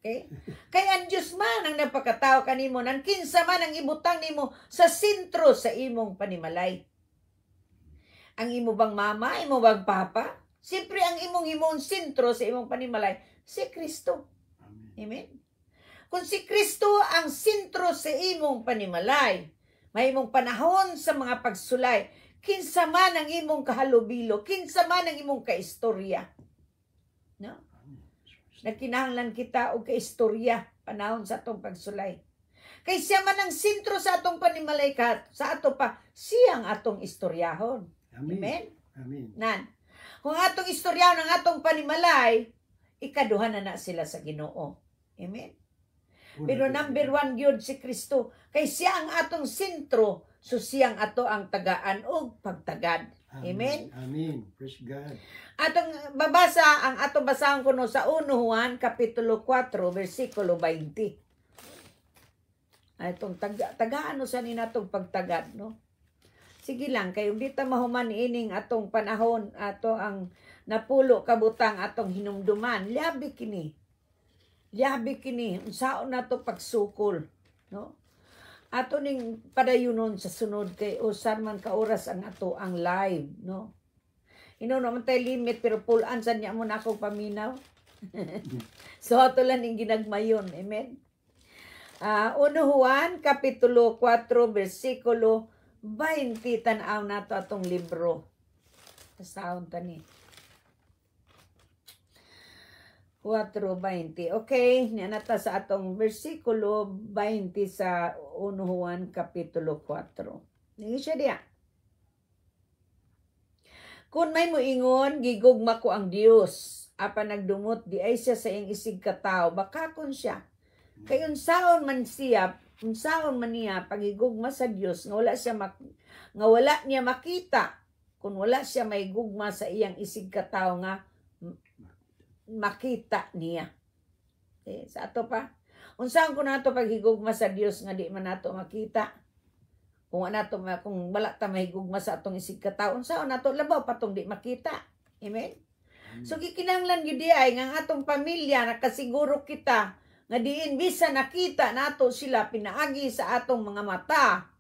Okay? Kay ang Diyos man ang napakatao kanimo, nang kinsa man ang ibutang nimo sa sentro sa imong panimalay. Ang imo bang mama, imo bang papa, siyempre ang imong imong sentro sa imong panimalay, si Kristo. Amen? Kung si Kristo ang sentro sa imong panimalay, may imong panahon sa mga pagsulay, kinsa man ang imong kahalubilo, kinsa man ang imong kaistorya. No? na kinahanglan kita og kaistorya panahon sa atong pagsulay. Kay siya man ang sentro sa atong panimalay sa ato pa siyang atong istoryahon. Amen. Amen. Amen. Nan. Kung atong istoryahon ang atong panimalay, ikaduhan na na sila sa Ginoo. Amen. Pero number one yun si Kristo. Kay siya ang atong sentro, so siyang ato ang tagaan o pagtagad. Amen. Amen. Praise God. At ang babasa, ang ato basahan kuno sa 1 Juan, Kapitulo 4, versikulo 20. Ay tong taga, taga ano sa nina itong pagtagad, no? Sige lang, kayo dita mahuman ining atong panahon, ato ang napulo kabutang atong hinumduman. Liabi kini. Liabi kini. Unsaon na to pagsukol, no? ato ning padayunon sa sunod kay usan man ka oras ang ato ang live no ino naman tayo limit pero pulaan sa niya mo na akong paminaw so ato lang ning ginagmayon amen uh, ah, 1 Juan kapitulo 4 versikulo 20 tan tanaw nato atong libro sa sound tani 4.20. Okay, nanata sa atong versikulo 20 sa 1 Juan Kapitulo 4. Nangyay siya diya. Kung may muingon, gigugma ko ang Dios. Apa nagdumot, di ay siya sa iyang isig katao. Baka kun siya. Kayon saon man siya, kung saon man niya, pagigugma sa Dios, nga wala, siya mak nga wala niya makita, kung wala siya may gugma sa iyang isig katao nga, makita niya. Eh, sa ato pa, Unsang ko nato paghigugma sa Dios nga di man nato makita? Kung ana to kung wala ta mahigugma sa atong isig kataon, unsa nato labaw patong di makita? Amen. So gikinanglan gyud di ay nga atong pamilya nakasiguro kita nga diin bisan nakita nato sila pinaagi sa atong mga mata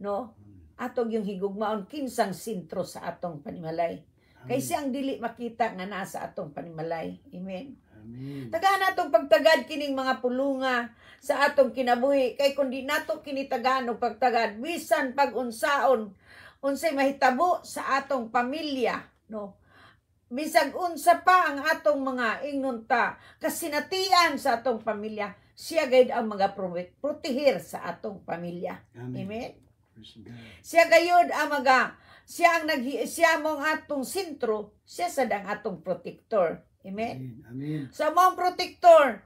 no atong yung higugmaon kinsang sentro sa atong panimalay Kaysa ang dili makita nga nasa atong panimalay. Amen. Amen. Tagahan atong pagtagad kining mga pulunga sa atong kinabuhi kay kundi nato kini tagahan og pagtagad bisan pag unsaon unsay mahitabo sa atong pamilya no bisag unsa pa ang atong mga ingnunta kasinatian sa atong pamilya siya gayud ang mga protehir sa atong pamilya amen, amen? Siya gayud amaga, ah, siya ang nag siya mong atong sentro, siya sad ang atong protector. Amen. Amen. Sa mong protector,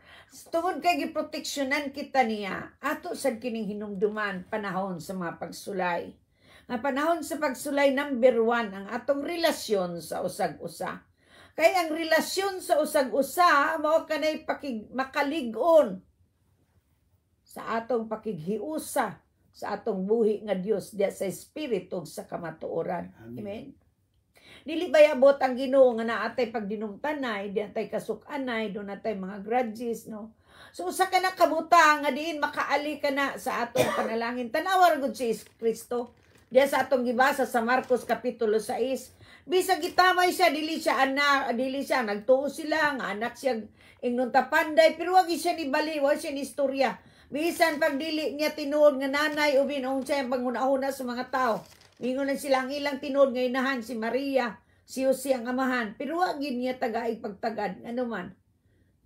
tuod kay giproteksyonan kita niya, ato sad kining hinumduman panahon sa mga pagsulay. Nga panahon sa pagsulay number one, ang atong relasyon sa usag-usa. Kaya ang relasyon sa usag-usa mao kanay pakig makaligon sa atong pakighiusa sa atong buhi nga Dios diya sa espiritu sa kamatuoran. Amen. Amen. Dili ba yabot ang Ginoo nga naatay pag dinumtanay, di atay kasukanay, do natay mga grudges no. So usa ka na kabuta nga diin makaali ka na sa atong panalangin. Tanawa ra gud si Kristo. Diya sa atong gibasa sa Marcos kapitulo 6, bisag gitamay siya dili siya anak, dili siya nagtuo sila nga anak siya ingnon panday pero wag siya ni bali, wag siya ni istorya Bisan pag dili niya tinuod nga nanay ubin unsay ang pangunahuna sa mga tao. Mingon lang sila ang ilang tinuod nga inahan si Maria, si Jose ang amahan. Pero wagin niya tagaig pagtagad ano man.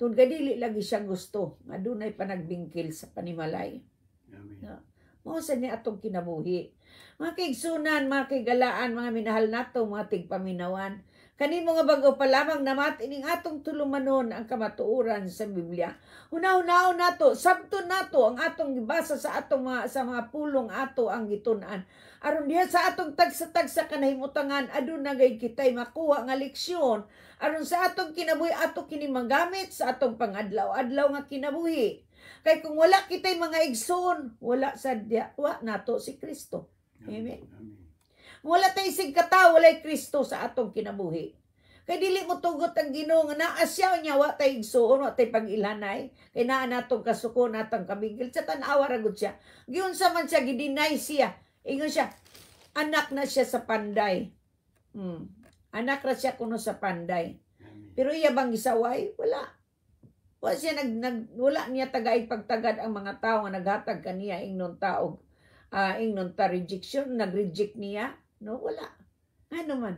Tun dili lagi siya gusto nga dunay panagbingkil sa panimalay. Amen. No? sa ni atong kinabuhi. Mga kaigsunan, mga kaigalaan, mga minahal nato, mga tigpaminawan Kanin mga bago pa lamang namat ining atong tulumanon ang kamatuoran sa Biblia. Una-unao nato, sabto nato ang atong gibasa sa atong mga, sa mga pulong ato ang gitunan. Aron diha sa atong tagsa sa kanahimutangan aduna gay kitay makuha nga leksyon aron sa atong kinabuhi ato kini magamit sa atong pangadlaw-adlaw nga kinabuhi. Kay kung wala kitay mga igsoon, wala sa diya, wa nato si Kristo. Amen. Amen. Wala tay sigkata, walay Kristo sa atong kinabuhi. Kay dili mo tugot ang Ginoo nga naa siya nya wa tay igsuon wa tay pagilanay. Kay naa natong kasukon natang kamigil sa tan-awa ra gud siya. Giyon sa man siya gidinay siya. Ingon siya anak na siya sa panday. Hmm. Anak ra siya kuno sa panday. Pero iya bang gisaway? Wala. Wala siya nag, nag wala niya tagaig pagtagad ang mga tawo nga naghatag kaniya ingnon taog uh, ah, ingnon ta rejection, nag-reject niya No, wala. Ano man.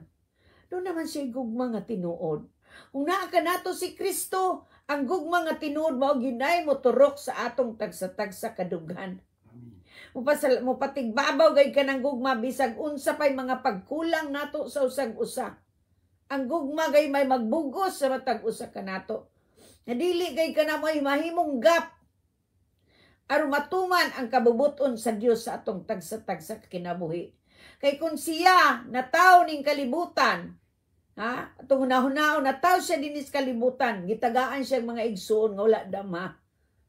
Doon naman siya gugma nga tinuod. Kung naa ka nato si Kristo, ang gugma nga tinuod mao ginay mo turok sa atong tagsa-tagsa kadughan. Mupasal mo patigbabaw gay ka ng gugma bisag unsa pay mga pagkulang nato sa usag usa. Ang gugma gay may magbugos sa matag usa ka nato. Nadili gay ka na may mahimong gap aron matuman ang kabubuton sa Dios sa atong tagsa-tagsa kinabuhi. Kay kun siya nataw ning kalibutan, ha? Atong hunahunaon nataw siya dinis kalibutan, gitagaan siya mga igsoon nga wala dama.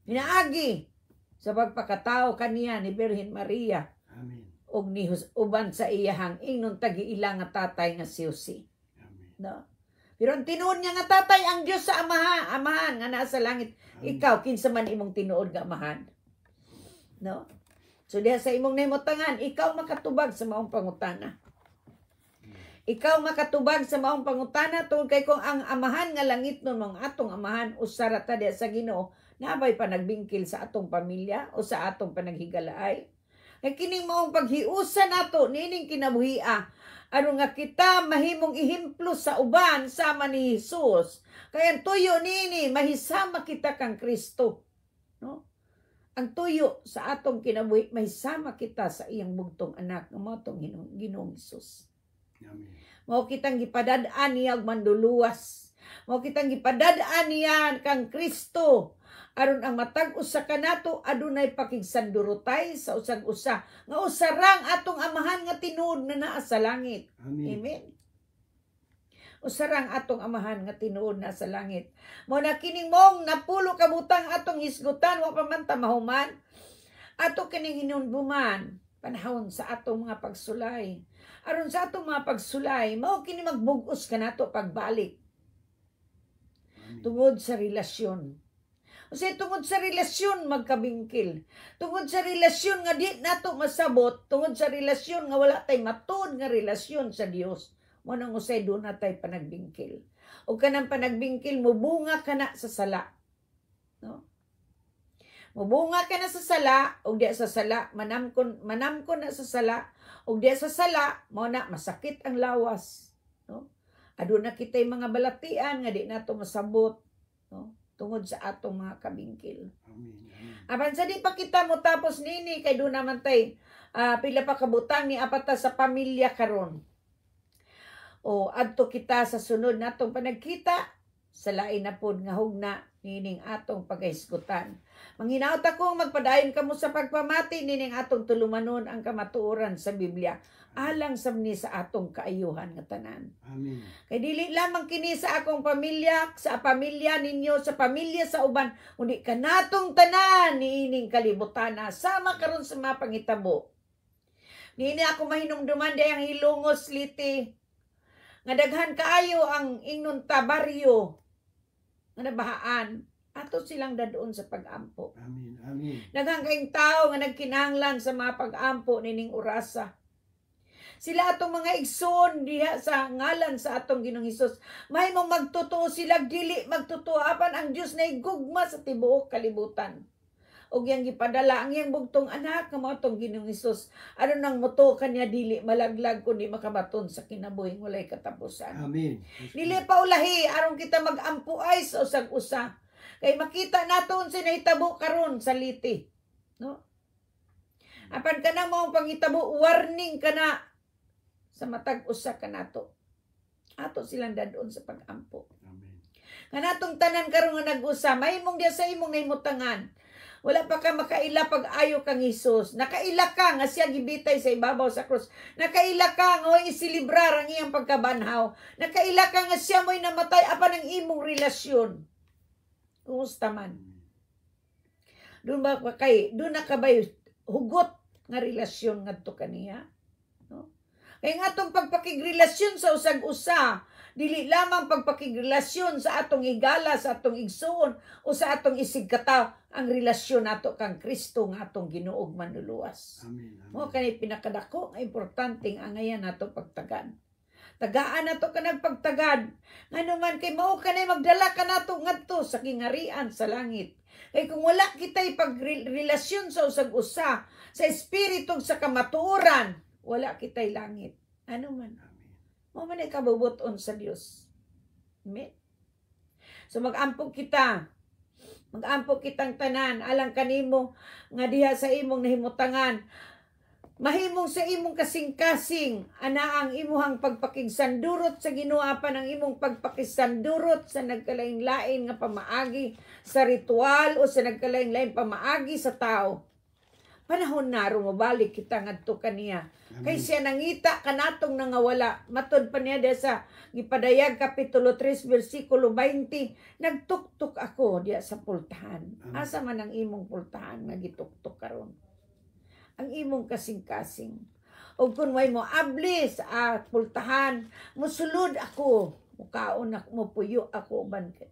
Hinaagi sa pagpakatao kaniya ni Birhen Maria. Amen. Og ni uban sa iyahang ingnon tagiilang tatay nga si Jose. Amen. No. Pero ang tinuod niya nga tatay ang Dios sa amaha, amahan nga nasa langit. Amen. Ikaw kinsa man imong tinuod nga amahan. No? So diha sa imong nahimutangan, ikaw makatubag sa maong pangutana. Ikaw makatubag sa maong pangutana tungod kay kung ang amahan nga langit nun, mong atong amahan, o sarata diya sa ginoo, nabay pa nagbingkil sa atong pamilya o sa atong panaghigalaay. Kay kining maong paghiusa nato nining kinabuhia, aron nga kita mahimong ihimplo sa uban sama ni Hesus. Kay ang tuyo nini mahisama kita kang Kristo. No? Ang tuyo sa atong kinabuhi, may sama kita sa iyang bugtong anak ng mga itong ginong Isus. Amen. Mao kitang gipadadaan niya og manduluwas. Mao kitang gipadadaan niya kang Kristo aron ang matag usa kanato adunay pakigsandurutay sa usag-usa nga usarang atong amahan nga tinud na naa sa langit. Amen. Amen usarang atong amahan nga tinuod na sa langit mo na kining mong napulo kabutang atong isgutan wa pa man ta mahuman ato kining hinunbuman panahon sa atong mga pagsulay aron sa atong mga pagsulay mao kini magbugos kanato pagbalik tungod sa relasyon O kasi tungod sa relasyon magkabingkil. Tungod sa relasyon nga di nato masabot, tungod sa relasyon nga wala tay matud nga relasyon sa Dios mo nang usay doon na tay panagbingkil. O kanang panagbingkil, mubunga ka na sa sala. No? Mubunga ka na sa sala, o di sa sala, manamkon, manamkon na sa sala, o di sa sala, mo na masakit ang lawas. No? Ado na kita'y mga balatian, nga di na ito masabot. No? tungod sa atong mga kabingkil. Amen. Aban sa di pa kita mo tapos nini kay do naman tay uh, ah, pila pa kabutang ni apata sa pamilya karon o adto kita sa sunod natong panagkita sa lain na pod nga hugna nining atong pagahisgutan. Manghinaot ako magpadayon kamo sa pagpamati nining atong tulumanon ang kamatuoran sa Biblia alang sa sabni sa atong kaayuhan nga tanan. Amen. Kay dili lamang kini sa akong pamilya, sa pamilya ninyo, sa pamilya sa uban, undi kanatong tanan niining kalibutan na sama karon sa pangitabo. Nini ako mahinumduman day ang hilungos liti nga daghan kaayo ang ingnon ta baryo nga nabahaan ato silang dadun sa pagampo amen amen daghan kayong tao nga nagkinahanglan sa mga pagampo nining orasa sila atong mga igsoon diha sa ngalan sa atong Ginoong Hesus. Mahimong magtotoo sila dili magtotoo apan ang Dios na igugma sa tibuok kalibutan ug yang gipadala ang yang bugtong anak nga mao tong Ginoong Hesus aron nang muto kanya dili malaglag kundi makabaton sa kinabuhi walay katapusan amen dili pa ulahi aron kita magampuay sa usag usa kay makita naton sinahitabo karon sa liti no apan na mo ang pangitabo warning kana sa matag usa kanato ato silang dadon sa pagampo amen kanatong tanan karon nga nag-usa may imong diya sa imong nahimutangan wala pa ka makaila pag ayo kang Isus. Nakaila ka nga siya gibitay sa ibabaw sa krus. Nakaila ka nga isilibrar ang iyang pagkabanhaw. Nakaila ka nga siya mo'y namatay apan ang imong relasyon. Kumusta man. Doon ba kay, doon na kabay hugot nga relasyon ngadto kaniya. No? Kaya nga itong pagpakigrelasyon sa usag-usa, dili lamang pagpakigrelasyon sa atong igala, sa atong igsuon o sa atong isigkata, ang relasyon nato kang Kristo nga atong Ginuog manluluwas. Amen. amen. Mo kani pinakadako nga importanteng angayan nato pagtagan. Tagaan nato kanang pagtagan. Ngano man kay mao kanay magdala ka nato ngadto sa kingarian sa langit. Kay kung wala kitay pagrelasyon sa usag usa sa espiritu sa kamatuoran, wala kitay langit. Ano man. Mo man kabubuton sa Dios. Amen. So magampog kita. Magampog kitang tanan alang kanimo nga diha sa imong nahimutangan. Mahimong sa imong kasing-kasing ana ang imuhang pagpakigsandurot sa Ginoo ang imong pagpakigsandurot sa nagkalain-lain nga pamaagi sa ritual o sa nagkalain-lain pamaagi sa tao panahon na rumabalik kita ngadto kaniya. Kay siya nangita kanatong nangawala. Matod pa niya sa Gipadayag Kapitulo 3 versikulo 20, nagtuktok ako diya sa pultahan. Asa man ang imong pultahan nga gituktok karon? Ang imong kasing-kasing. Og kunway mo ablis at ah, pultahan, musulod ako. Mukaon ako, mupuyo ako ban kay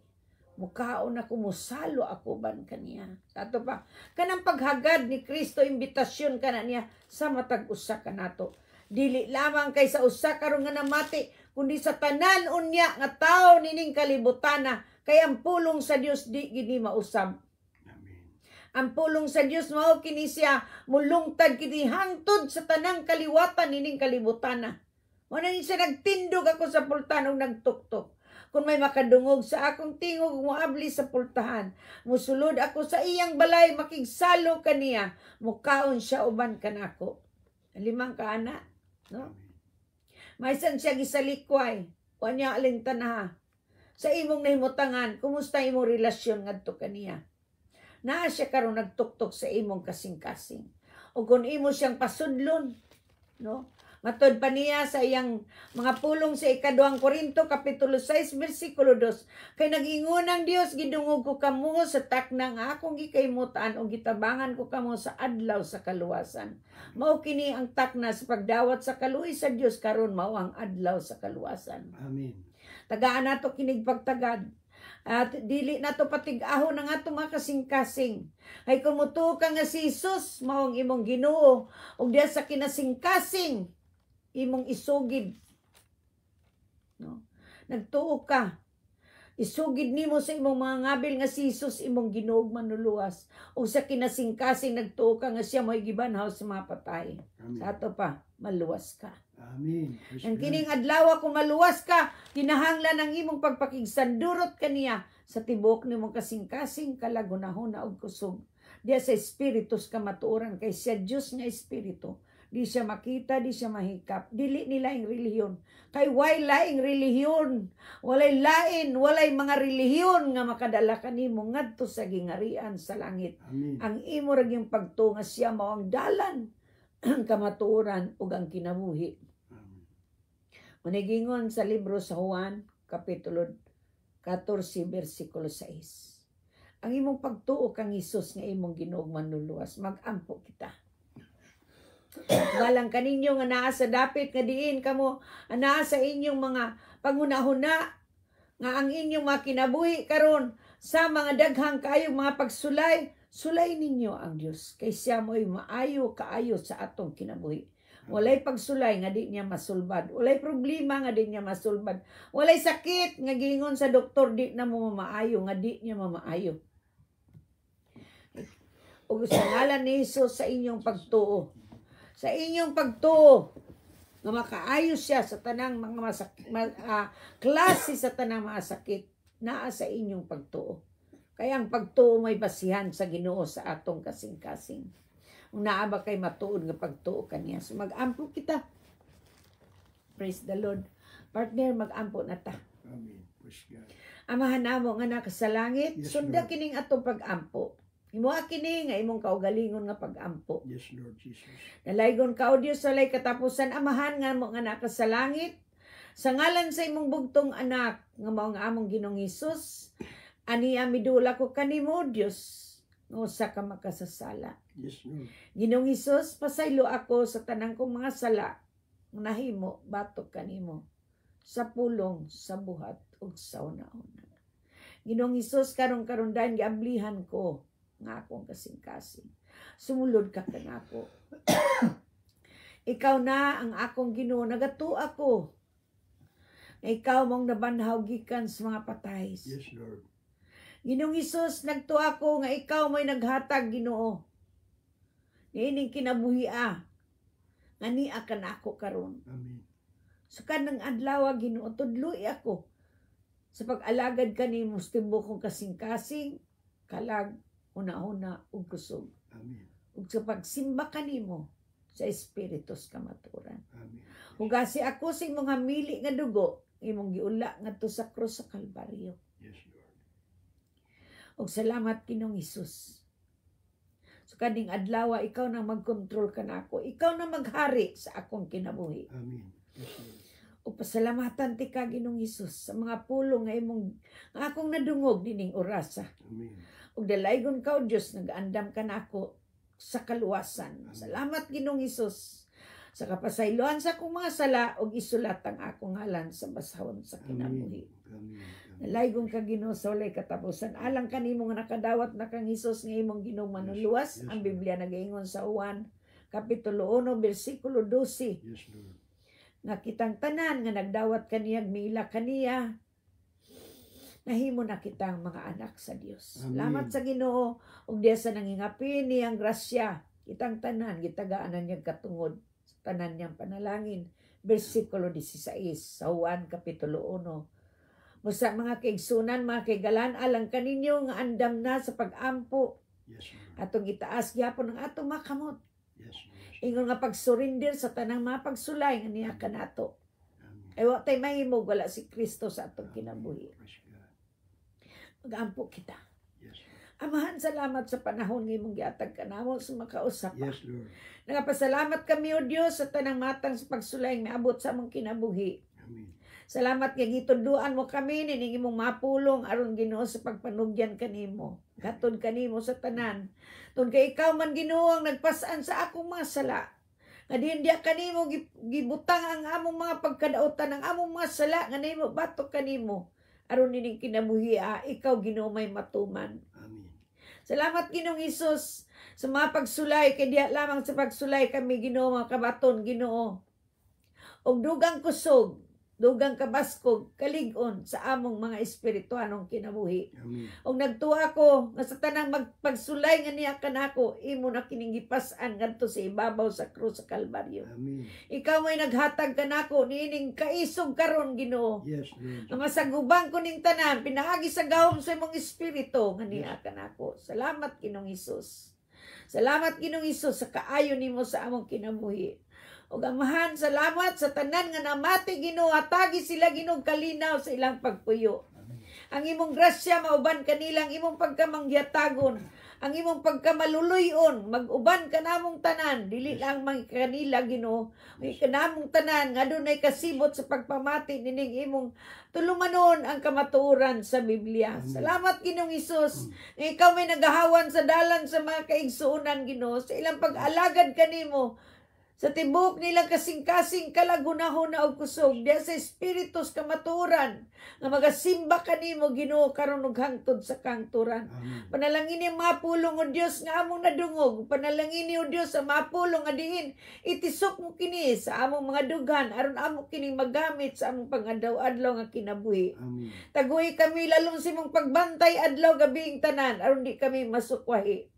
Mukaon na kumusalo ako ban kaniya. Sato pa, kanang paghagad ni Kristo, imbitasyon ka na niya sa matag usa ka nato. Dili lamang kay sa usa karong nga namati, kundi sa tanan unya nga tao nining kalibutan na kay ang pulong sa Dios di gini mausab. Amen. Ang pulong sa Dios mao kini siya mulungtad kini hangtod sa tanang kaliwatan nining kalibutan na. Mo na siya nagtindog ako sa pultan og nagtuktok kun may makadungog sa akong tingog moabli sa pultahan musulod ako sa iyang balay makigsalo kaniya mukaon siya uban kanako limang kaana no maysan siya gisalikway kanya aling tanaha sa imong nahimutangan kumusta imong relasyon ngadto kaniya naa siya karon nagtuktok sa imong kasing-kasing o kung imo siyang pasudlon no Matod pa niya sa iyang mga pulong sa ikaduhang Korinto, Kapitulo 6, versikulo 2. Kay nagingon ang Dios gidungog ko kamo sa taknang akong gikaymutan o gitabangan ko kamo sa adlaw sa kaluwasan. Mao kini ang takna sa pagdawat sa kaluwi sa Dios karon mao ang adlaw sa kaluwasan. Amen. Tagaan nato kinig pagtagad. At dili na to patigahon na nga mga kasing-kasing. Ay kung mutuo ka nga si Jesus, maong imong ginoo, ug diya sa kinasing-kasing, imong isugid. No? Nagtuo ka. Isugid nimo sa imong mga ngabil nga si Jesus imong Ginoog manuluwas o sa kinasingkasing nagtuo ka nga siya mo'y gibanhaw sa mga patay. Amen. Sa ato pa, maluwas ka. Amen. Ang kining adlaw kung maluwas ka, hinahanglan ang imong pagpakigsandurot kaniya sa tibok nimong kasingkasing kalagunahon na og kusog. Diya sa espiritus ka matuoran kay siya Dios nga espiritu Di siya makita, di siya mahikap. Dili nila ang relihiyon. Kay why laing relihiyon? Walay lain, walay mga relihiyon nga makadala kanimo ngadto sa gingarian sa langit. Amen. Ang imo ra yung pagtunga siya mao ang dalan ang kamatuoran ug ang kinabuhi. Manigingon sa libro sa Juan, Kapitulo 14, bersikulo 6. Ang imong pagtuo kang Isus nga imong ginoong manluluwas, magampo kita Walang kaninyo nga naa sa dapit nga diin kamo naa sa inyong mga panghunahuna nga ang inyong makinabuhi karon sa mga daghang kayong mga pagsulay sulay ninyo ang Dios kay siya mo'y maayo kaayo sa atong kinabuhi. Walay pagsulay nga di niya masulbad. Walay problema nga di niya masulbad. Walay sakit nga gingon sa doktor di na mo mamaayo nga di niya mamaayo. Ug sa ngalan ni Hesus sa inyong pagtuo, sa inyong pagtuo na makaayos siya sa tanang mga masakit, ma, uh, klase sa tanang mga sakit naa sa inyong pagtuo. Kaya ang pagtuo may basihan sa Ginoo sa atong kasing-kasing. Kung naa ba kay matuod nga pagtuo kaniya. So mag kita. Praise the Lord. Partner, mag-ampo na ta. Amen. Amahan namo nga nakasalangit, yes, sunda kining atong pag-ampo Himuha kini nga imong kaugalingon nga pagampo. Yes, Lord Jesus. Nalaygon ka, O Diyos, walay katapusan, amahan nga mo nga naka Sa langit. Sa ngalan sa imong bugtong anak, nga mao nga among Ginong Hesus, ani amidula ko kanimo, Dios nga usa ka makasasala. Yes, Lord. Ginong Hesus, pasaylo ako sa tanang kong mga sala, nahimo batok kanimo sa pulong, sa buhat ug sa una-una. Ginong Hesus karon karon dahil giablihan ko nga akong kasing-kasing. Sumulod ka ka nga ako. Ikaw na ang akong ginoo, nagato ako. Ikaw mong nabanhaw gikan sa mga patay. Yes, Lord. Ginong Isus, nagtuo ako nga ikaw may naghatag ginoo. Niining a. Nga niya ka na ako karon. Amen. So kanang adlawa ginoo, tudloy ako. Sa pag-alagad ka ni Mustibo kong kasing-kasing, kalag, una-una ug kusog. Amen. Ug sa pagsimba kanimo sa espiritus kamaturan. Amen. Hugasi ako sa imong hamili nga dugo, imong giula ngadto sa krus sa Kalbaryo. Yes, Lord. Ug salamat kinong Hesus. So kaning adlawa, ikaw na magkontrol kanako, ikaw na maghari sa akong kinabuhi. Amen. Yes, Lord. O pasalamatan ti ka Ginong Hesus sa mga pulong nga imong akong nadungog dining orasa. Amen. Og dalaygon ka o oh, Dios nagaandam ka nako sa kaluwasan. Salamat Ginoong Hesus sa kapasayloan sa akong mga sala ug isulat ang akong ngalan sa basahon sa kinabuhi. Nalaygon ka Ginoo sa katapusan. Alang kanimo nga nakadawat na kang Hesus nga imong Ginoong manuluwas, yes, yes, ang Biblia nagaingon sa uwan kapitulo 1 bersikulo 12. Yes, Lord. Nga kitang tanan nga nagdawat kaniyag miila kaniya nahimo na kita ang mga anak sa Dios. Salamat sa Ginoo ug diya sa nangingapin niyang grasya kitang tanan gitagaanan niyang katungod sa tanan niyang panalangin. Bersikulo 16 sa Juan kapitulo 1. Musa mga kaigsunan, mga kaigalan, alang kaninyo nga andam na sa pag-ampo. Yes, atong itaas gyapon ang atong makamot. Yes, Ingon nga pag-surrender sa tanang mga pagsulay nga niya kanato. Ay wa tay mahimog wala si Kristo sa atong kinabuhi. Magampo kita. Yes, Amahan, salamat sa panahon ng imong giatag kanamo sa makausap. Yes, Lord. Nagapasalamat kami, O Diyos, sa tanang matang sa pagsulayng abot sa among kinabuhi. Amen. Salamat kay gitunduan mo kami nining imong mapulong aron Ginoo sa pagpanugyan kanimo. Katon kanimo sa tanan. Tun kay ikaw man Ginoo ang nagpasaan sa akong mga sala. Nga diin diya kanimo gibutang ang among mga pagkadautan ang among mga sala nga nimo batok kanimo aron nining kinabuhia ikaw Ginoo may matuman amen salamat Ginoong Hesus sa mga pagsulay kay diha lamang sa pagsulay kami Ginoo mga kabaton Ginoo og dugang kusog dugang kabaskog kaligon sa among mga espiritu anong kinabuhi. Amen. Og nagtuwa ko nga sa tanang magpagsulay nga niya kanako imo na an ngadto sa ibabaw sa krus sa Kalbaryo. Amen. Ikaw may naghatag kanako niining kaisog karon Ginoo. Yes, Lord. Nga masagubang kuning tanan pinaagi sa gahom sa imong espiritu nga niya yes. kanako. Salamat Ginong Hesus. Salamat Ginong Hesus sa kaayo nimo sa among kinabuhi ug amahan salamat sa tanan nga namati Ginoo atagi sila ginog kalinaw sa ilang pagpuyo. Ang imong grasya mauban kanilang imong pagkamangyatagon. Ang imong pagkamaluloyon, maguban kanamong tanan, dili lang mga kanila Ginoo. Kanamong tanan nga dunay kasibot sa pagpamati nining imong tulumanon ang kamatuoran sa Biblia. Salamat Ginoong Isus. ikaw may nagahawan sa dalan sa mga kaigsuonan Ginoo sa ilang pag-alagad kanimo sa tibok nilang kasing-kasing kalagunahon na og kusog diya sa espiritus kamaturan nga magasimba mo, Ginoo karon og hangtod sa kangturan. Amen. Panalangin ni mapulong o Dios nga among nadungog. Panalangin ni o Dios sa mapulong nga diin itisok mo kini sa among mga dugan. aron amo kini magamit sa among pangadaw-adlaw nga kinabuhi. Amen. Taguhi kami lalong sa mong pagbantay adlaw gabing tanan aron di kami masukwahi.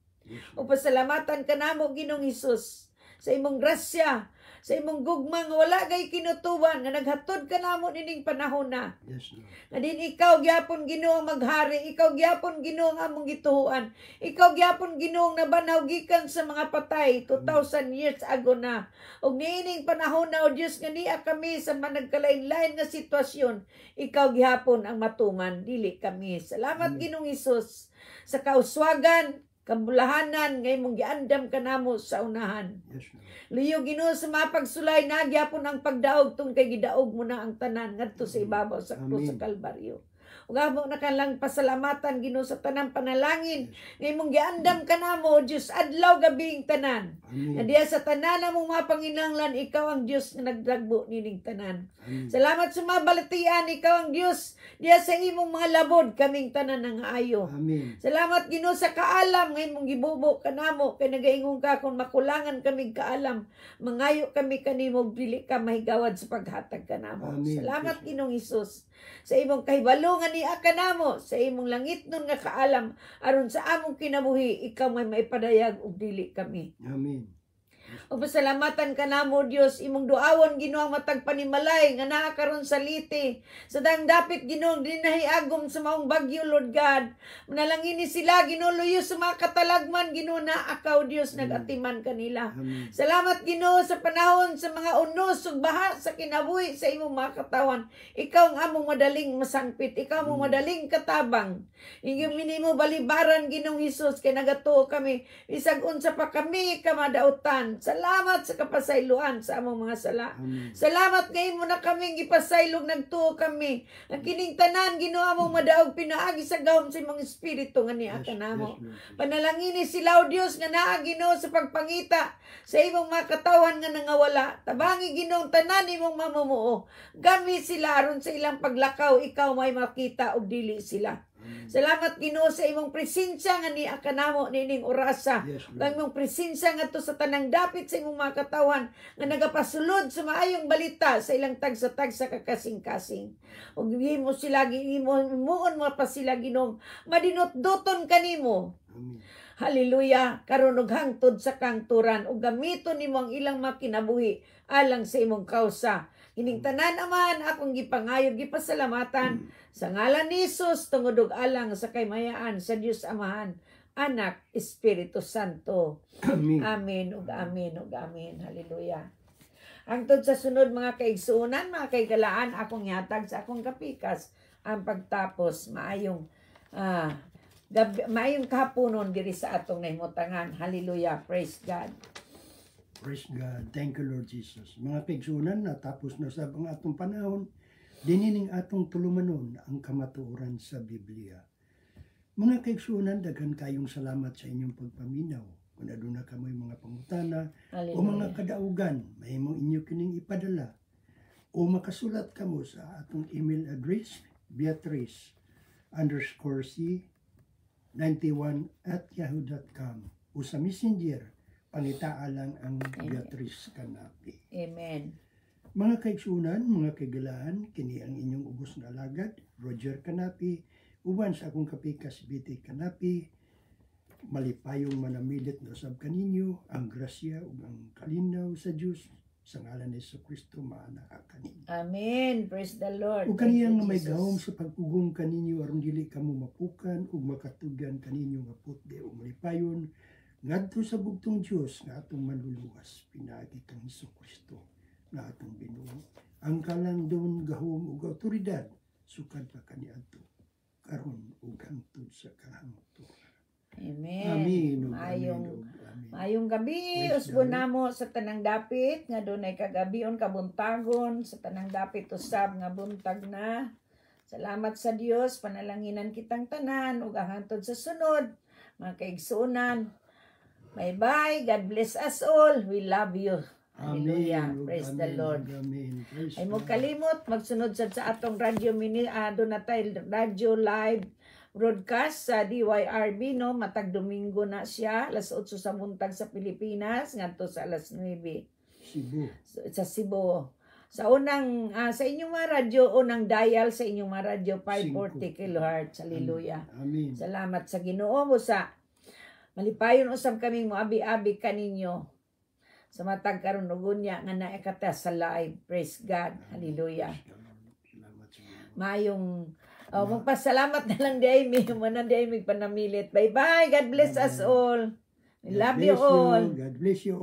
O pasalamatan kanamo Ginoong Hesus sa imong grasya, sa imong gugma wala gay kinutuban nga naghatod ka namo nining panahon na. Yes, Lord. Nga din ikaw gyapon Ginoo maghari, ikaw gyapon Ginoo ang among gituhuan. Ikaw gyapon Ginoo na banaw gikan sa mga patay 2000 mm. years ago na. Ug niining panahon na o Dios nga niya kami sa managkalain-lain nga sitwasyon, ikaw gyapon ang matuman dili kami. Salamat mm. Ginoong Hesus sa kauswagan kabulahanan ngay mong giandam kanamo sa unahan. Yes, Liyo Ginoo sa mapagsulay nagyapon ang pagdaog tungkay gidaog mo na ang tanan ngadto sa ibabaw sa krus sa Kalbaryo. Ugamo na ka lang pasalamatan Ginoo sa tanang panalangin. Ngay mong giandam ka na mo, Diyos, adlaw gabing tanan. Na diya sa tanan na mong mapanginanglan, ikaw ang Diyos nga nagdagbo nining tanan. Amen. Salamat sa mga balatian, ikaw ang Diyos. Diya sa imong mga labod, kaming tanan ang ayo. Amen. Salamat Ginoo sa kaalam, ngay mong gibubo ka na mo, kay nagaingong ka kung makulangan kaming kaalam. Mangayo kami kanimo, dili ka mahigawad sa paghatag ka na mo. Salamat Ginong Isus sa imong kahibalungan ni akanamo sa imong langit nun nga kaalam aron sa among kinabuhi ikaw may maipadayag ug dili kami amen Upasalamatan ka na mo Diyos, imong duawon ginuang ang matag panimalay nga naa karon sa liti. Sa dang dapit Ginoo dinahiagom sa maong bagyo Lord God. Manalangin ni sila Ginoo luyo sa mga katalagman Ginoo na akaw Dios mm. nagatiman kanila. Amen. Salamat Ginoo sa panahon sa mga unos ug baha sa kinabuhi sa imong mga katawan. Ikaw ang among madaling masangpit, ikaw ang among mm. madaling katabang. Inyo minimo balibaran Ginoo Hesus kay nagatuo kami isag unsa pa kami kamadaotan. Salamat Salamat sa kapasayloan sa among mga sala. Amen. Salamat ngayon mo na kaming ipasaylog nagtuo kami. Ang kining tanan Ginoo mo madaog pinaagi sa gahom sa imong espiritu nga niya ka namo. Panalangini si Laudios nga naa Ginoo sa pagpangita sa imong mga katawhan nga nangawala. Tabangi Ginoo tanan imong mamumuo. Gamit sila aron sa ilang paglakaw ikaw may makita og dili sila. Mm. Salamat Ginoo sa imong presensya nga ni akanamo nining orasa. Yes, Lord. imong presensya nga to sa tanang dapit sa imong mga katawan nga nagapasulod sa maayong balita sa ilang tag sa tag sa kakasing-kasing. Og mo sila gimo muon mo pa sila Ginoo madinotdoton kanimo. Amen. Hallelujah. Karon og hangtod sa kangturan og gamiton nimo ang ilang makinabuhi alang sa imong kausa. Ining mm. tanan amahan akong gipangayog gipasalamatan mm. Sa ngalan ni Jesus, tungod alang sa kaymayaan sa Dios Amahan, Anak, Espiritu Santo. Amen. Amen ug amen ug amen. Hallelujah. Hangtod sa sunod mga kaigsuunan, mga kaigalaan, akong yatag sa akong kapikas ang pagtapos maayong ah, maayong kahaponon diri sa atong nahimutangan. Hallelujah. Praise God. Praise God. Thank you Lord Jesus. Mga kaigsuunan, natapos na sa atong panahon. Dinining atong tulumanon ang kamatuoran sa Biblia. Mga kaigsuunan, daghan kayong salamat sa inyong pagpaminaw. Kung aduna ka mo'y mga pangutana Hallelujah. o mga kadaugan, may mo inyo kining ipadala. O makasulat ka mo sa atong email address, beatrice underscore c 91 at yahoo.com o sa messenger, pangitaalan ang Beatrice Kanapi. Amen. Mga kaigsunan, mga kagalaan, kini ang inyong ugos nga alagad, Roger Kanapi, uban sa akong kapikas BT Kanapi, malipayong manamilit na usab kaninyo, ang grasya ug ang kalinaw sa Dios sa ngalan ni Jesu Kristo maana ka kaninyo. Amen. Praise the Lord. Ug kaniyang nga may gawom sa pagugong kaninyo aron dili kamo mapukan ug makatugyan kaninyo nga putde ug malipayon ngadto sa bugtong Dios nga atong manluluwas pinaagi kang Hesus Kristo na ng binuo. Ang doon gahom ug autoridad sukad pa kaniadto karon ug hangtod sa kahangto. Amen. Amin. Maayong, amin. maayong gabi. Usbon namo sa tanang dapit nga dunay kagabion kabuntagon sa tanang dapit usab nga buntag na. Salamat sa Dios panalanginan kitang tanan ug hangtod sa sunod mga kaigsuonan. Bye-bye. God bless us all. We love you. Hallelujah. Amen. Praise Amen. the Lord. Amen. Praise Ay mo kalimot magsunod sad sa atong radio mini uh, ah, do natay radio live broadcast sa DYRB no matag Domingo na siya alas 8 sa buntag sa Pilipinas ngadto sa alas 9 Cebu. Sa Cebu. Sa unang uh, sa inyong mga radyo unang dial sa inyong mga radyo 540 kHz. Hallelujah. Amen. Salamat sa Ginoo mo sa malipayon usab kaming moabi-abi kaninyo sa matag karon ugunya nga naa ka sa live. Praise God. Hallelujah. Mayong oh, magpasalamat na lang di mi mo na di mi panamilit. Bye-bye. God bless us all. We love you all. God bless you